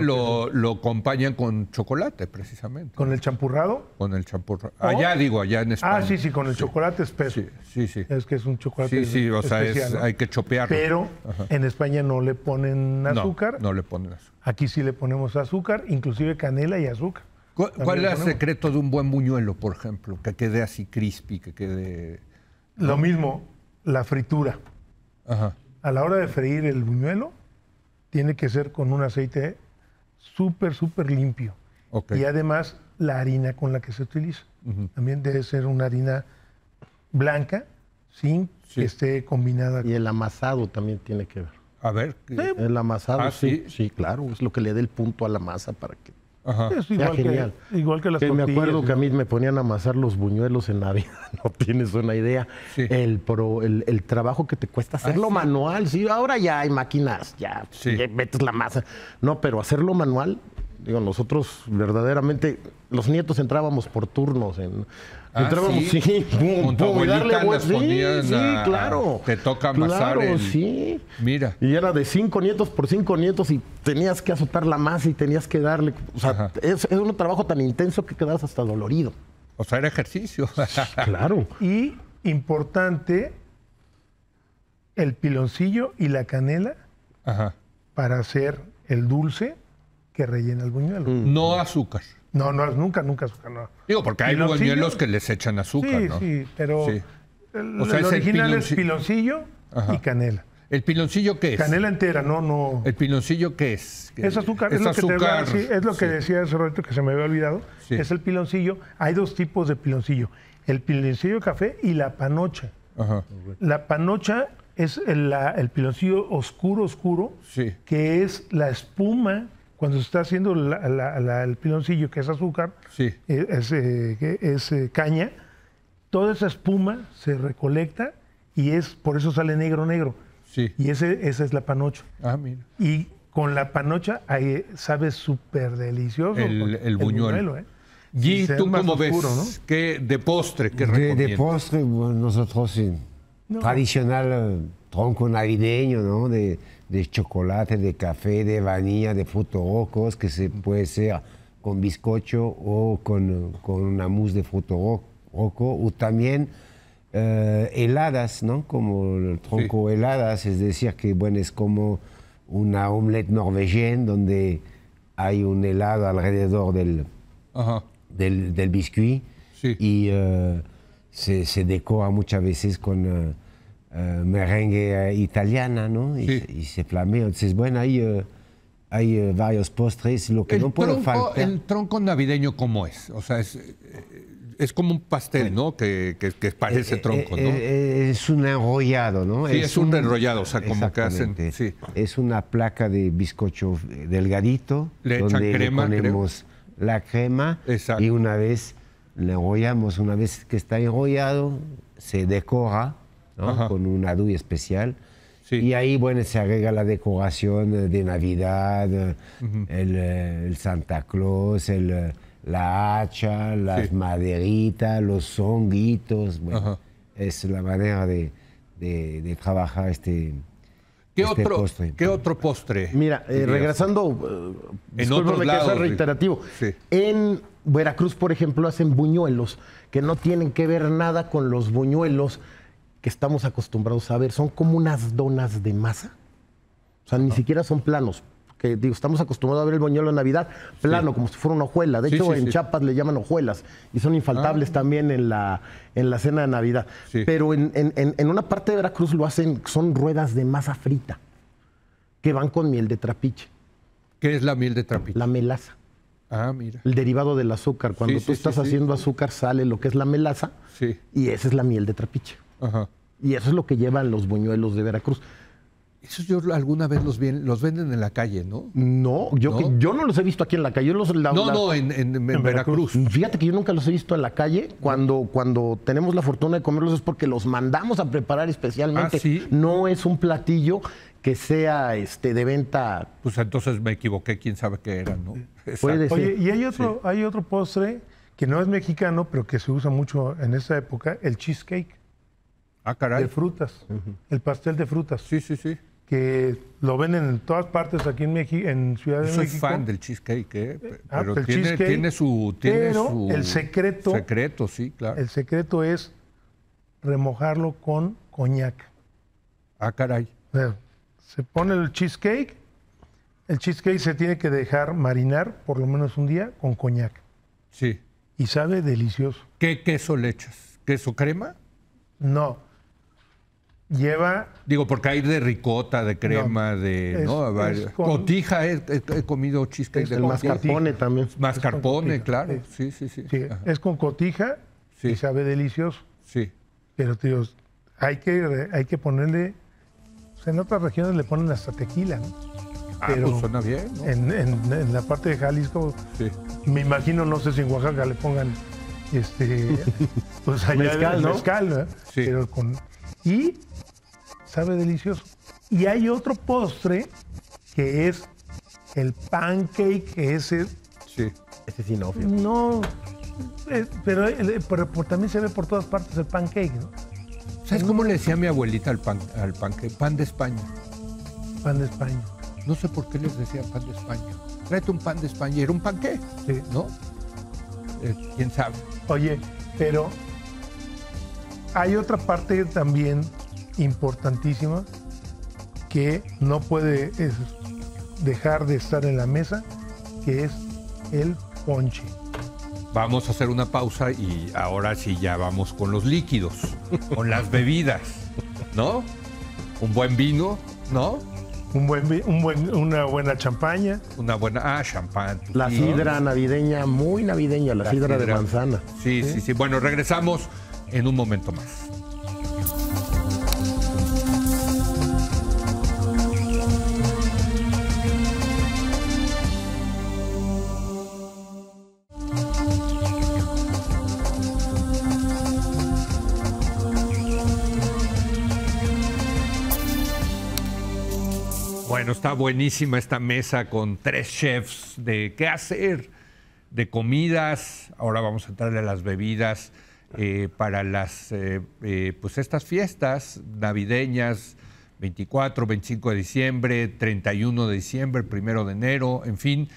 lo, acompañan con chocolate, precisamente. ¿Con el champurrado? Con el champurrado. Allá, digo, allá en España. Ah, sí, sí, con el chocolate espeso. Sí, sí, Es que es un chocolate Sí, sí, o sea, hay que chopearlo. Pero en España no le ponen azúcar. No, le ponen azúcar. Aquí sí le ponemos azúcar, inclusive canela y azúcar. ¿Cuál, es el secreto de un buen buñuelo, por ejemplo? Que quede así crispy, que quede... Lo mismo, la fritura. Ajá. A la hora de freír el buñuelo, tiene que ser con un aceite súper, súper limpio. Y además la harina con la que se utiliza. También debe ser una harina blanca, sin que esté combinada. Y el amasado también tiene que ver. A ver. El amasado, ah, sí, sí. sí. claro. Es lo que le da el punto a la masa para que es igual, que, genial. igual que las que Me acuerdo que a mí me ponían a amasar los buñuelos en Navidad, *laughs* no tienes una idea. El, el, trabajo que te cuesta hacerlo ah, manual, sí, ahora ya hay máquinas, ya metes la masa. No, pero hacerlo manual Digo, nosotros verdaderamente, los nietos entrábamos por turnos. Ah, entrábamos, sí, *laughs* pum, y Sí, sí claro. Te toca amasar. Claro, sí. Mira. Y era de cinco nietos por cinco nietos y tenías que azotar la masa y tenías que darle. O sea, es, un trabajo tan intenso que quedabas hasta dolorido. O sea, era ejercicio. claro. *laughs* Y importante, el piloncillo y la canela para hacer el dulce que rellena el buñuelo. Mm. No azúcar. No, no, nunca, nunca azúcar, Digo, porque hay buñuelos que les echan azúcar, sí, ¿no? Sí, pero o sea, el, original es piloncillo y canela. ¿El piloncillo qué es? Canela entera, no, no. ¿El piloncillo qué es? Es azúcar, es, lo que, es lo que decía hace rato que se me había olvidado. Es el piloncillo. Hay dos tipos de piloncillo: el piloncillo café y la panocha. La panocha es el, piloncillo oscuro, oscuro, que es la espuma cuando se está haciendo el piloncillo, que es azúcar, eh, es, eh, eh, caña, toda esa espuma se recolecta y es por eso sale negro, negro. Y ese, esa es la panocha. Ah, y con la panocha ahí sabe súper delicioso. El, buñuelo, Y tú cómo ves, ¿Qué de postre que de, de, postre, nosotros Tradicional tronco navideño, ¿no? de chocolate, de café, de vainilla, de rojos... que se puede ser con bizcocho o con, con una mousse de rojos... o también eh, heladas, ¿no? Como el tronco heladas, es decir, que bueno, es como una omelette norvegien donde hay un helado alrededor del, del, del biscuit y eh, se, se, decora muchas veces con, eh, eh, merengue eh, italiana, ¿no? Y, se flamea. Entonces, bueno, ahí hay eh, varios postres, lo que no puedo tronco, faltar. ¿El tronco navideño cómo es? O sea, es, es como un pastel, ¿no? Que, que, que parece tronco, ¿no? es un enrollado, ¿no? Sí, es, un, enrollado, o sea, como que hacen. Sí. Es una placa de bizcocho delgadito, le donde le ponemos la crema y una vez le enrollamos, una vez que está enrollado, se decora con una especial. Y ahí, bueno, se agrega la decoración de Navidad, eh, el, Santa Claus, eh, la hacha, las maderitas, los songuitos es la manera de, trabajar este, ¿Qué, este otro, postre. ¿Qué otro postre? Mira, eh, regresando, en otros reiterativo. En Veracruz, por ejemplo, hacen buñuelos, que no tienen que ver nada con los buñuelos que estamos acostumbrados a ver. Son como unas donas de masa. O sea, ni siquiera son planos. Que, digo, estamos acostumbrados a ver el boñuelo de Navidad plano, como si fuera una hojuela. De hecho, en Chiapas le llaman hojuelas y son infaltables ah. también en la, en la cena de Navidad. Pero en, en, una parte de Veracruz lo hacen, son ruedas de masa frita que van con miel de trapiche. ¿Qué es la miel de trapiche? La melaza. Ah, mira. El derivado del azúcar. Cuando tú estás haciendo azúcar sale lo que es la melaza y esa es la miel de trapiche. Y eso es lo que llevan los buñuelos de Veracruz. eso yo alguna vez los, vi, los venden en la calle, ¿no? No, yo, ¿No? yo no los he visto aquí en la calle. los, no, no, en, Veracruz. Fíjate que yo nunca los he visto en la calle. Cuando, cuando tenemos la fortuna de comerlos es porque los mandamos a preparar especialmente. Ah, no es un platillo que sea este de venta. Pues entonces me equivoqué, quién sabe qué era, ¿no? y hay otro, hay otro postre que no es mexicano, pero que se usa mucho en esa época, el cheesecake ah, caray. de frutas. El pastel de frutas. Sí, sí, sí. Que lo venden en todas partes aquí en México, en Ciudad de Yo soy México. fan del cheesecake, ¿eh? eh ah, pero pues tiene, tiene, su, tiene el secreto, secreto, sí, claro. El secreto es remojarlo con coñac. Ah, caray. se pone el cheesecake, el cheesecake se tiene que dejar marinar por lo menos un día con coñac. Sí. Y sabe delicioso. ¿Qué queso le echas? ¿Queso crema? No, lleva. Digo, porque hay de ricota, de crema, de. ¿no? cotija, he, comido chistes del mascarpone también. Mascarpone, claro. Sí, sí, sí. es con cotija y sabe delicioso. Sí. Pero, tíos, hay que, hay que ponerle. en otras regiones le ponen hasta tequila. Ah, Pero pues suena bien. En, la parte de Jalisco, sí. me imagino, no sé si en Oaxaca le pongan este, *laughs* pues mezcal, ¿no? mezcal sí. Pero con, y sabe delicioso. Y hay otro postre que es el pancake, ese... Sí, ese es No, pero, también se ve por todas partes el pancake, ¿no? ¿Sabes cómo le decía mi abuelita al, pan, al pancake? Pan de España. Pan de España. No sé por qué les decía pan de España. Tráete un pan de España, era un pancake? sí. ¿no? Eh, ¿Quién sabe? Oye, pero hay otra parte también importantísima que no puede dejar de estar en la mesa, que es el ponche. Vamos a hacer una pausa y ahora sí ya vamos con los líquidos, con las bebidas, ¿no? Un buen vino, ¿no? Un buen, una buena champaña. Una buena, ah, champán. La sidra navideña, muy navideña, la, sidra, de manzana. sí, sí, sí. Bueno, regresamos en un momento más. Bueno, está buenísima esta mesa con tres chefs de qué hacer, de comidas. Ahora vamos a entrarle a las bebidas eh, para las, eh, eh, pues estas fiestas navideñas, 24, 25 de diciembre, 31 de diciembre, 1 de enero, en fin.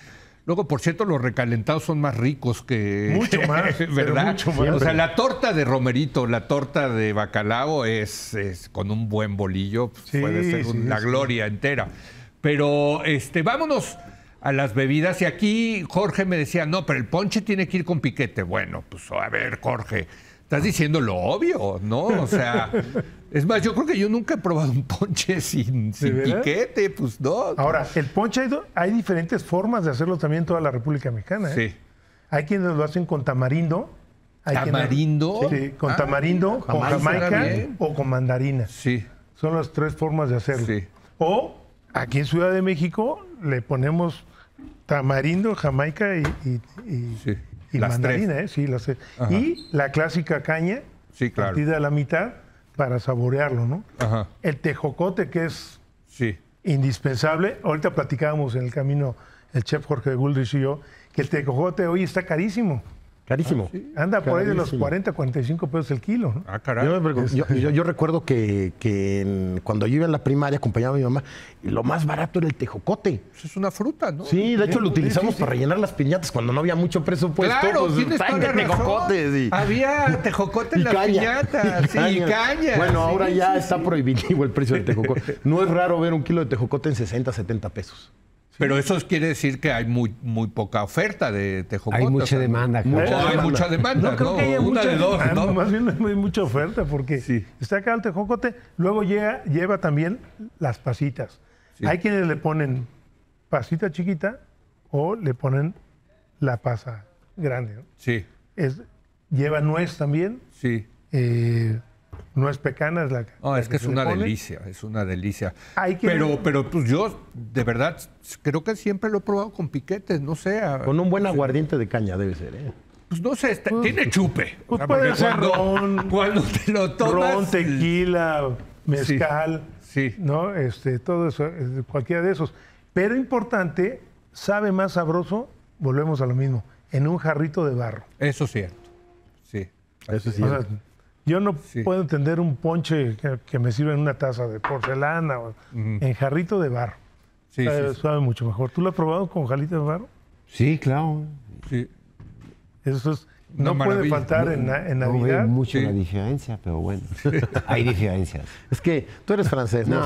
Luego, por cierto, los recalentados son más ricos que. Mucho más. *laughs* ¿Verdad? O sea, la torta de Romerito, la torta de Bacalao es, con un buen bolillo, pues, puede ser una gloria entera. Pero este, vámonos a las bebidas. Y aquí Jorge me decía, no, pero el ponche tiene que ir con piquete. Bueno, pues a ver, Jorge. Estás diciendo lo obvio, ¿no? O sea, *laughs* Es más, yo creo que yo nunca he probado un ponche *laughs* sin, sin piquete, pues no. Ahora, el ponche hay, diferentes formas de hacerlo también en toda la República Mexicana. ¿eh? Sí. Hay quienes lo hacen con tamarindo. Hay ¿Tamarindo? sí, con ah, tamarindo, con jamaica o con mandarina. Sí. Son las tres formas de hacerlo. Sí. O aquí en Ciudad de México le ponemos tamarindo, jamaica y, y, mandarina. ¿eh? Sí, las Y la clásica caña, partida a la mitad para saborearlo, ¿no? Ajá. El tejocote que es indispensable. Ahorita platicábamos en el camino el chef Jorge Guldrich y yo que el tejocote hoy está carísimo. Carísimo. Ah, Anda por ahí de los 40, 45 pesos el kilo. Ah, este. Yo, yo, recuerdo que, cuando yo iba en la primaria acompañaba a mi mamá, lo más barato era el tejocote. Eso es una fruta, ¿no? Sí, de hecho lo utilizamos para rellenar las piñatas cuando no había mucho presupuesto. Claro, pues, tienes toda la tejocotes Había tejocote en las piñatas, y Bueno, ahora ya está prohibitivo el precio del tejocote. *laughs* No es raro ver un kilo de tejocote en 60, 70 pesos. Pero eso quiere decir que hay muy, muy poca oferta de tejocotas. Hay mucha demanda. Mucha hay mucha demanda. No, creo que haya mucha de dos, ¿no? Más bien hay mucha oferta porque está acá el tejocote, luego llega, lleva también las pasitas. Hay quienes le ponen pasita chiquita o le ponen la pasa grande. Sí. Es, lleva nuez también. Sí. Eh, no es pecana, ah, es la. No, es que, es una delicia, es una delicia. pero, pero pues yo, de verdad, creo que siempre lo he probado con piquetes, no sé. Con un buen aguardiente de caña debe ser, ¿eh? Pues no sé, pues, tiene chupe. Pues puede ser *laughs* te lo tomas. Ron, tequila, mezcal. Sí, ¿No? Este, todo eso, cualquiera de esos. Pero importante, sabe más sabroso, volvemos a lo mismo, en un jarrito de barro. Eso es cierto. Sí. Eso es cierto. Yo no puedo entender un ponche que, me sirve en una taza de porcelana o en jarrito de barro. Sí, sabe, mucho mejor. ¿Tú lo has probado con jarrito de barro? Sí, claro. Eso no, puede faltar en, Navidad. No mucho la diferencia, pero bueno, *laughs* hay diferencias. Es que tú eres francés, ¿no?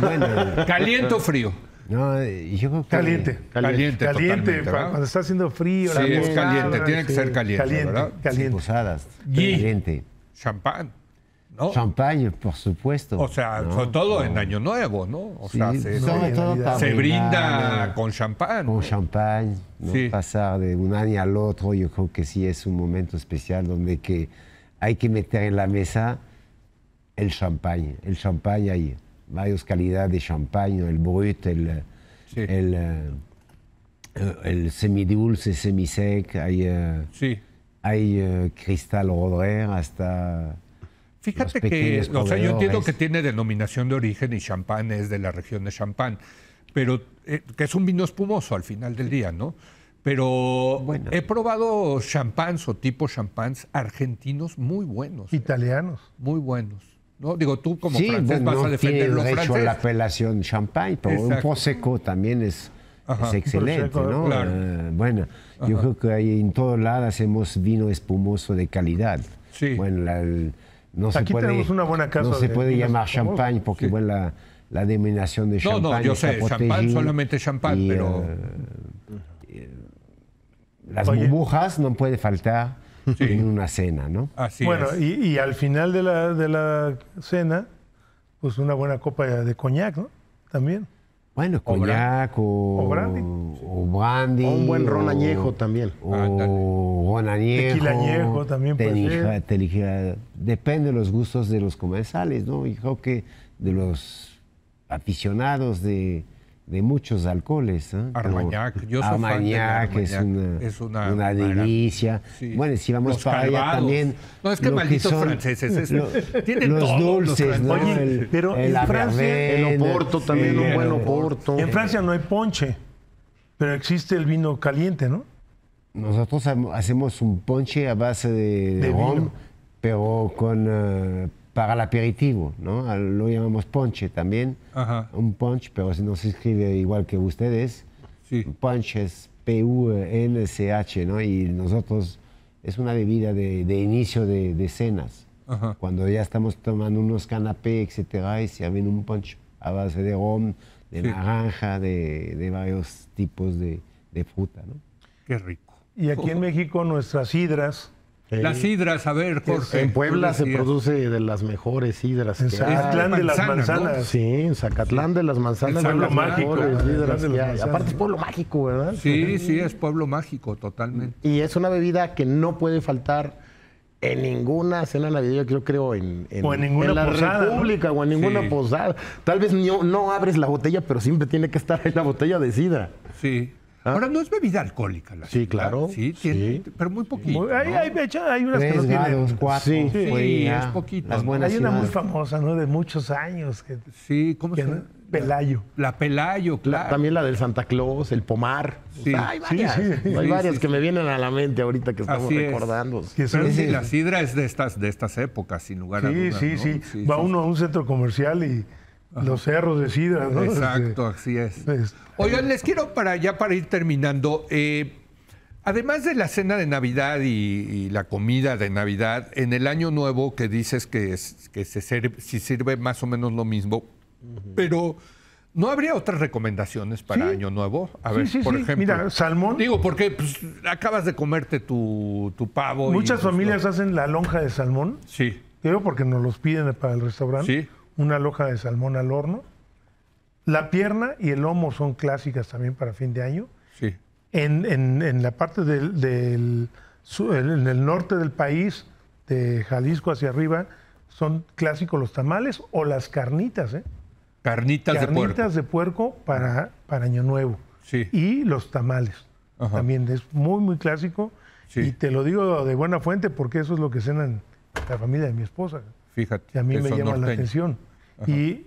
*laughs* ¿Caliente o frío? Eh, caliente. Caliente, cuando está haciendo frío. Sí, es caliente, tiene que ser caliente, Caliente, ¿verdad? caliente. caliente champán. ¿no? Champagne, por supuesto. O sea, sobre todo en Año Nuevo, ¿no? O sea, se, brinda con champán. Con champagne. ¿no? pasar de un año al otro, yo creo que sí es un momento especial donde que hay que meter en la mesa el champagne. El champagne hay varias calidades de champagne, el brut, el, el, semi eh, el semidulce, semisec, hay... Eh, sí hay eh, Cristal Rodríguez hasta... Fíjate que, o sea, yo entiendo que tiene denominación de origen y champán es de la región de champán, pero eh, que es un vino espumoso al final del día, ¿no? Pero he probado champáns o tipo champáns argentinos muy buenos. ¿eh? Italianos. muy buenos. ¿no? Digo, tú como francés no vas a la apelación champagne, pero un un seco también es es excelente, ¿no? Eh, bueno, yo creo que en todos lados hacemos vino espumoso de calidad. Sí. Bueno, no Aquí se puede, tenemos una buena casa no se puede llamar champán porque bueno, la, la, denominación de champán. No, no, yo sé, champán solamente champán, pero. Eh, las burbujas no puede faltar en una cena, ¿no? Así es. Y, y, al final de la, de la cena, pues una buena copa de coñac, ¿no? También. Bueno, coñac o, o, brandy. O brandy o un buen ron añejo también. O ah, ron añejo. Tequila añejo también puede ser. Depende de los gustos de los comensales, ¿no? Y creo que de los aficionados de, de muchos alcoholes. ¿eh? Armagnac, yo soy Armagnac, fan de Armagnac, es una, es una, delicia. Bueno, si vamos para allá también. No, es que malditos franceses. Es, tienen los dulces, ¿no? Oye, pero en Francia. el Oporto también, un buen Oporto. En Francia no hay ponche, pero existe el vino caliente, ¿no? Nosotros hacemos un ponche a base de, de pero con eh, para el aperitivo, ¿no? Lo llamamos ponche también. Un punch, pero no se escribe igual que ustedes. Sí. es P-U-N-C-H, ¿no? Y nosotros es una bebida de, inicio de, de cenas. Cuando ya estamos tomando unos canapés, etcétera, y se viene un punch a base de rom, de naranja, de, varios tipos de, de fruta, ¿no? Qué rico. Y aquí en *laughs* México nuestras sidras las hidras, a ver, En Puebla se produce de las mejores hidras. En Zacatlán de las Manzanas. Sí, en Zacatlán de las Manzanas. Pueblo mágico. Aparte es pueblo mágico, ¿verdad? Sí, sí, es pueblo mágico, totalmente. Y es una bebida que no puede faltar en ninguna cena navideña, yo creo, en, en, ninguna en la posada, República o en ninguna posada. Tal vez no, no, abres la botella, pero siempre tiene que estar ahí la botella de sidra. Sí. ¿Ah? Ahora no es bebida alcohólica. La sí, claro. Sí, sí, pero muy poquito. Ahí hay, hay, hay, unas que no tienen. cuatro. Sí, sí es poquito. hay una muy famosa, ¿no? De muchos años. sí, ¿cómo se llama? Pelayo. La Pelayo, claro. también la del Santa Claus, el Pomar. Sí. Pues, hay varias, hay varias que me vienen a la mente ahorita que estamos recordando. Sí, Pero la sidra es de estas, de estas épocas, sin lugar a dudas. Sí, sí, sí. Va uno a un centro comercial y los cerros de sidra, ¿no? Exacto, este, así es. Pues, Oigan, les quiero para ya para ir terminando. Eh, además de la cena de Navidad y, la comida de Navidad, en el Año Nuevo que dices que, es, que se sirve, si sirve más o menos lo mismo, pero ¿no habría otras recomendaciones para Año Nuevo? A ver, sí, por ejemplo. Mira, salmón. Digo, porque pues, acabas de comerte tu, pavo. Muchas pues, familias hacen la lonja de salmón. Sí. Digo, porque nos los piden para el restaurante. Sí una loja de salmón al horno. La pierna y el lomo son clásicas también para fin de año. Sí. En, en, la parte del, del en el norte del país, de Jalisco hacia arriba, son clásicos los tamales o las carnitas. ¿eh? Carnitas, de puerco. para, para Año Nuevo. Sí. Y los tamales. También es muy, muy clásico. Y te lo digo de buena fuente porque eso es lo que cenan la familia de mi esposa. Fíjate. Y a mí me llama la atención. Y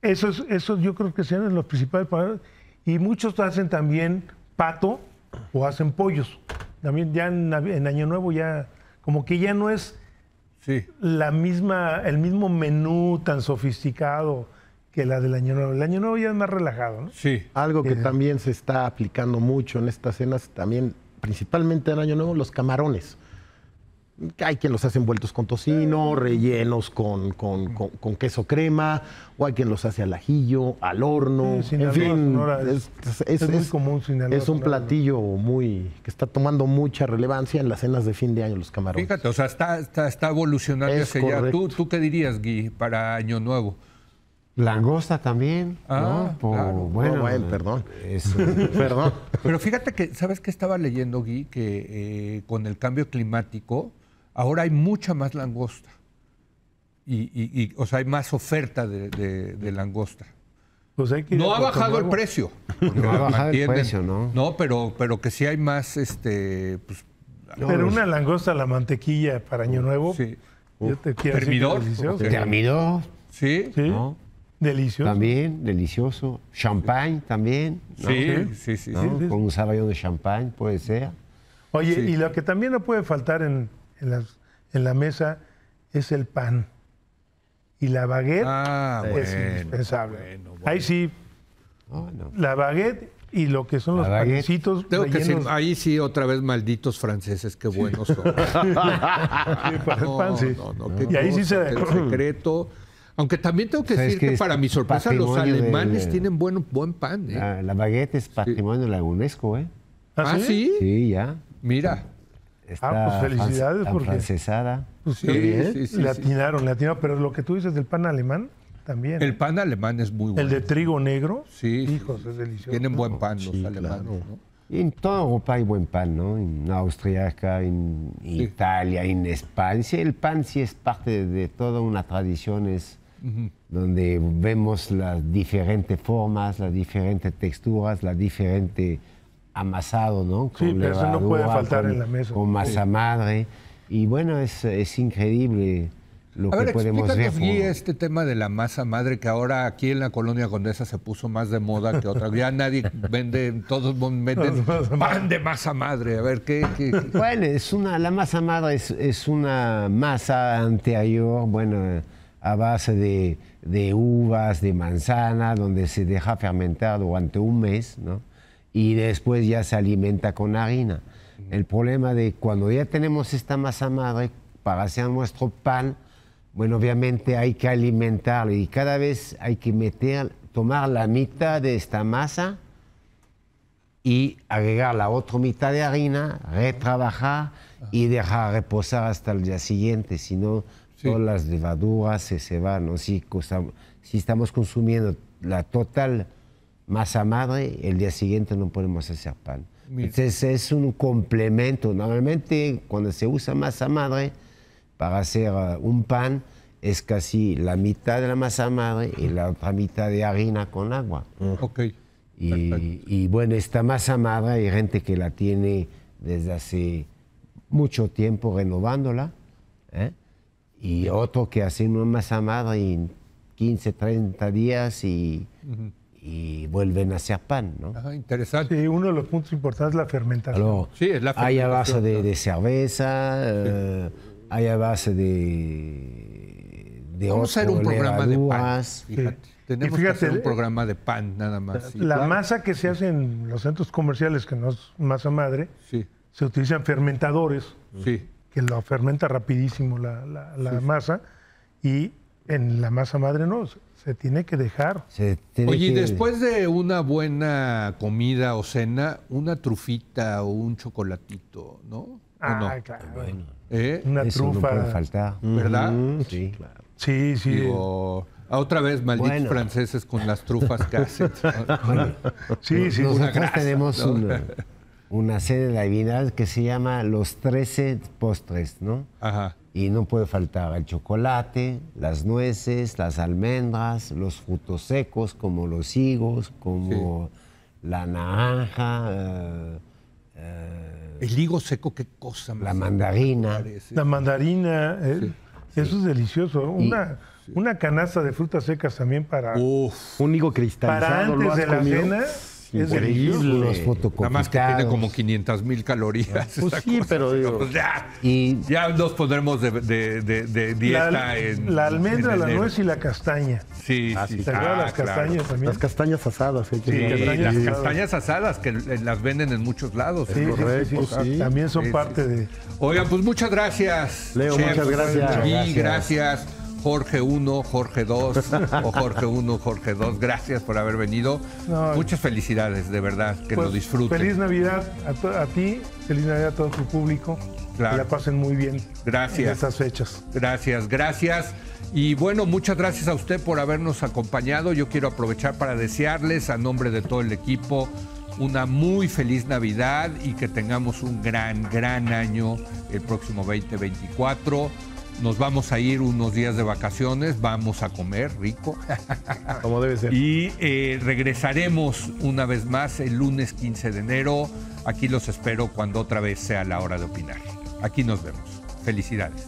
esos, yo creo que sean los principales Y muchos hacen también pato o hacen pollos. También ya en, Año Nuevo ya, como que ya no es la misma, el mismo menú tan sofisticado que la del Año Nuevo. El Año Nuevo ya es más relajado, Sí. Algo que eh. también se está aplicando mucho en estas cenas, también principalmente en Año Nuevo, los camarones hay quien los hace envueltos con tocino, rellenos con, queso crema, o hay quien los hace al ajillo, al horno. en fin, es, es, es, un platillo muy que está tomando mucha relevancia en las cenas de fin de año los camarones. Fíjate, o sea, está, está, evolucionando ¿Tú, qué dirías, Gui, para Año Nuevo? Langosta también, ¿no? Ah, oh, bueno, eh, perdón. *laughs* Eh, perdón. Pero fíjate que, ¿sabes qué estaba leyendo, Gui? Que eh, con el cambio climático Ahora hay mucha más langosta. Y, o sea, hay más oferta de, langosta. Pues *laughs* no ha bajado el precio. No ha bajado el precio, ¿no? No, pero, pero que sí hay más, este, pues, pero pues, una langosta la mantequilla para Año Nuevo. Sí. Yo Termidor. Termidor. Sí. Delicioso. También, delicioso. Champagne también. Sí, sí, sí, Con un sabayón de champagne puede ser. Oye, y lo que también no puede faltar en en, la mesa es el pan. Y la baguette ah, es indispensable. Ahí sí, la baguette y lo que son los baguette. Tengo Que decir, ahí sí, otra vez malditos franceses, qué buenos son. y ahí sí se... da *laughs* El secreto... Aunque también tengo que decir que, para mi sorpresa los alemanes tienen buen, buen pan. ¿eh? La, baguette es patrimonio de la UNESCO, ¿eh? ¿Ah, ¿Ah sí? Sí, ya. Mira. Está ah, pues felicidades porque. Pues sí, sí, sí, le atinaron, Pero lo que tú dices del pan alemán también. El pan alemán es muy bueno. El de trigo negro. Sí. Hijos, es delicioso. Tienen buen pan oh, los alemanes. ¿no? En toda Europa hay buen pan, ¿no? En Austria, acá, en Italia, en España. el pan sí es parte de toda una tradición, es donde vemos las diferentes formas, las diferentes texturas, las diferentes amasado, ¿no? sí, eso no puede faltar en la mesa. Con masa madre. Y bueno, es, es increíble lo que ver, podemos ver. y este tema de la masa madre que ahora aquí en la colonia Condesa se puso más de moda que otra. Ya nadie vende, todos venden pan de masa madre. A ver, ¿qué? Bueno, es una, la masa madre es, es, una masa anterior, bueno, a base de, de uvas, de manzana, donde se deja fermentar durante un mes, ¿no? y después ya se alimenta con harina. El problema de cuando ya tenemos esta masa madre para hacer nuestro pan, bueno, obviamente hay que alimentarlo y cada vez hay que meter, tomar la mitad de esta masa y agregar la otra mitad de harina, retrabajar y dejar reposar hasta el día siguiente, si no todas las levaduras se, se van, Si, si estamos consumiendo la total masa madre, el día siguiente no podemos hacer pan. Entonces es un complemento. Normalmente cuando se usa masa madre para hacer uh, un pan, es casi la mitad de la masa madre y la otra mitad de harina con agua. Ok. Y, bueno, esta masa madre hay gente que la tiene desde hace mucho tiempo renovándola, ¿eh? y otro que hace una masa madre en 15, 30 días y y vuelven hacia pan, ¿no? interesante. Sí, uno de los puntos importantes es la fermentación. Sí, es la fermentación. Hay a base de, cerveza, eh, hay a base de, de Vamos a hacer un programa de pan. Fíjate. Tenemos que hacer un eh, programa de pan nada más. La, masa que se hace en los centros comerciales, que no es masa madre, se utilizan fermentadores, que lo fermenta rapidísimo la, la masa, y en la masa madre no. Se tiene que dejar. Oye, y después de una buena comida o cena, una trufita o un chocolatito, ¿no? Ah, no? claro. ¿Eh? Una trufa. ¿Verdad? sí, claro. Sí, sí. otra vez, malditos franceses con las trufas casi *laughs* sí, sí. Nosotros tenemos una, una sede de divinidad que se llama los trece postres, ¿no? Ajá y no puede faltar el chocolate, las nueces, las almendras, los frutos secos como los higos, como la naranja. Eh, eh, el higo seco, qué cosa. Más la mandarina. La mandarina, eh, eso es delicioso. Una, una canasta de frutas secas también para... un higo cristalizado. Para antes de la cena increíble. Los Nada más que tiene como 500 mil calorías. Pues sí, pero digo, pues ya, y, ya nos pondremos de, dieta la, en, la almendra, la nuez y la castaña. Sí, ah, sí. las ah, castañas también? Las castañas asadas. Sí, las castañas asadas que las venden en muchos lados. Sí, ¿eh? sí, También son parte de... Oigan, pues muchas gracias. Leo, muchas gracias. Sí, gracias. Jorge 1, Jorge 2 *laughs* o Jorge 1, Jorge 2. Gracias por haber venido. Muchas felicidades, de verdad, que lo pues, disfruten. Feliz Navidad a, ti, feliz Navidad a todo tu público. Que la pasen muy bien. Gracias. En estas fechas. Gracias, gracias. Y bueno, muchas gracias a usted por habernos acompañado. Yo quiero aprovechar para desearles a nombre de todo el equipo una muy feliz Navidad y que tengamos un gran, gran año el próximo 2024 nos vamos a ir unos días de vacaciones, vamos a comer rico. *laughs* Como debe ser. Y eh, regresaremos una vez más el lunes 15 de enero. Aquí los espero cuando otra vez sea la hora de opinar. Aquí nos vemos. Felicidades.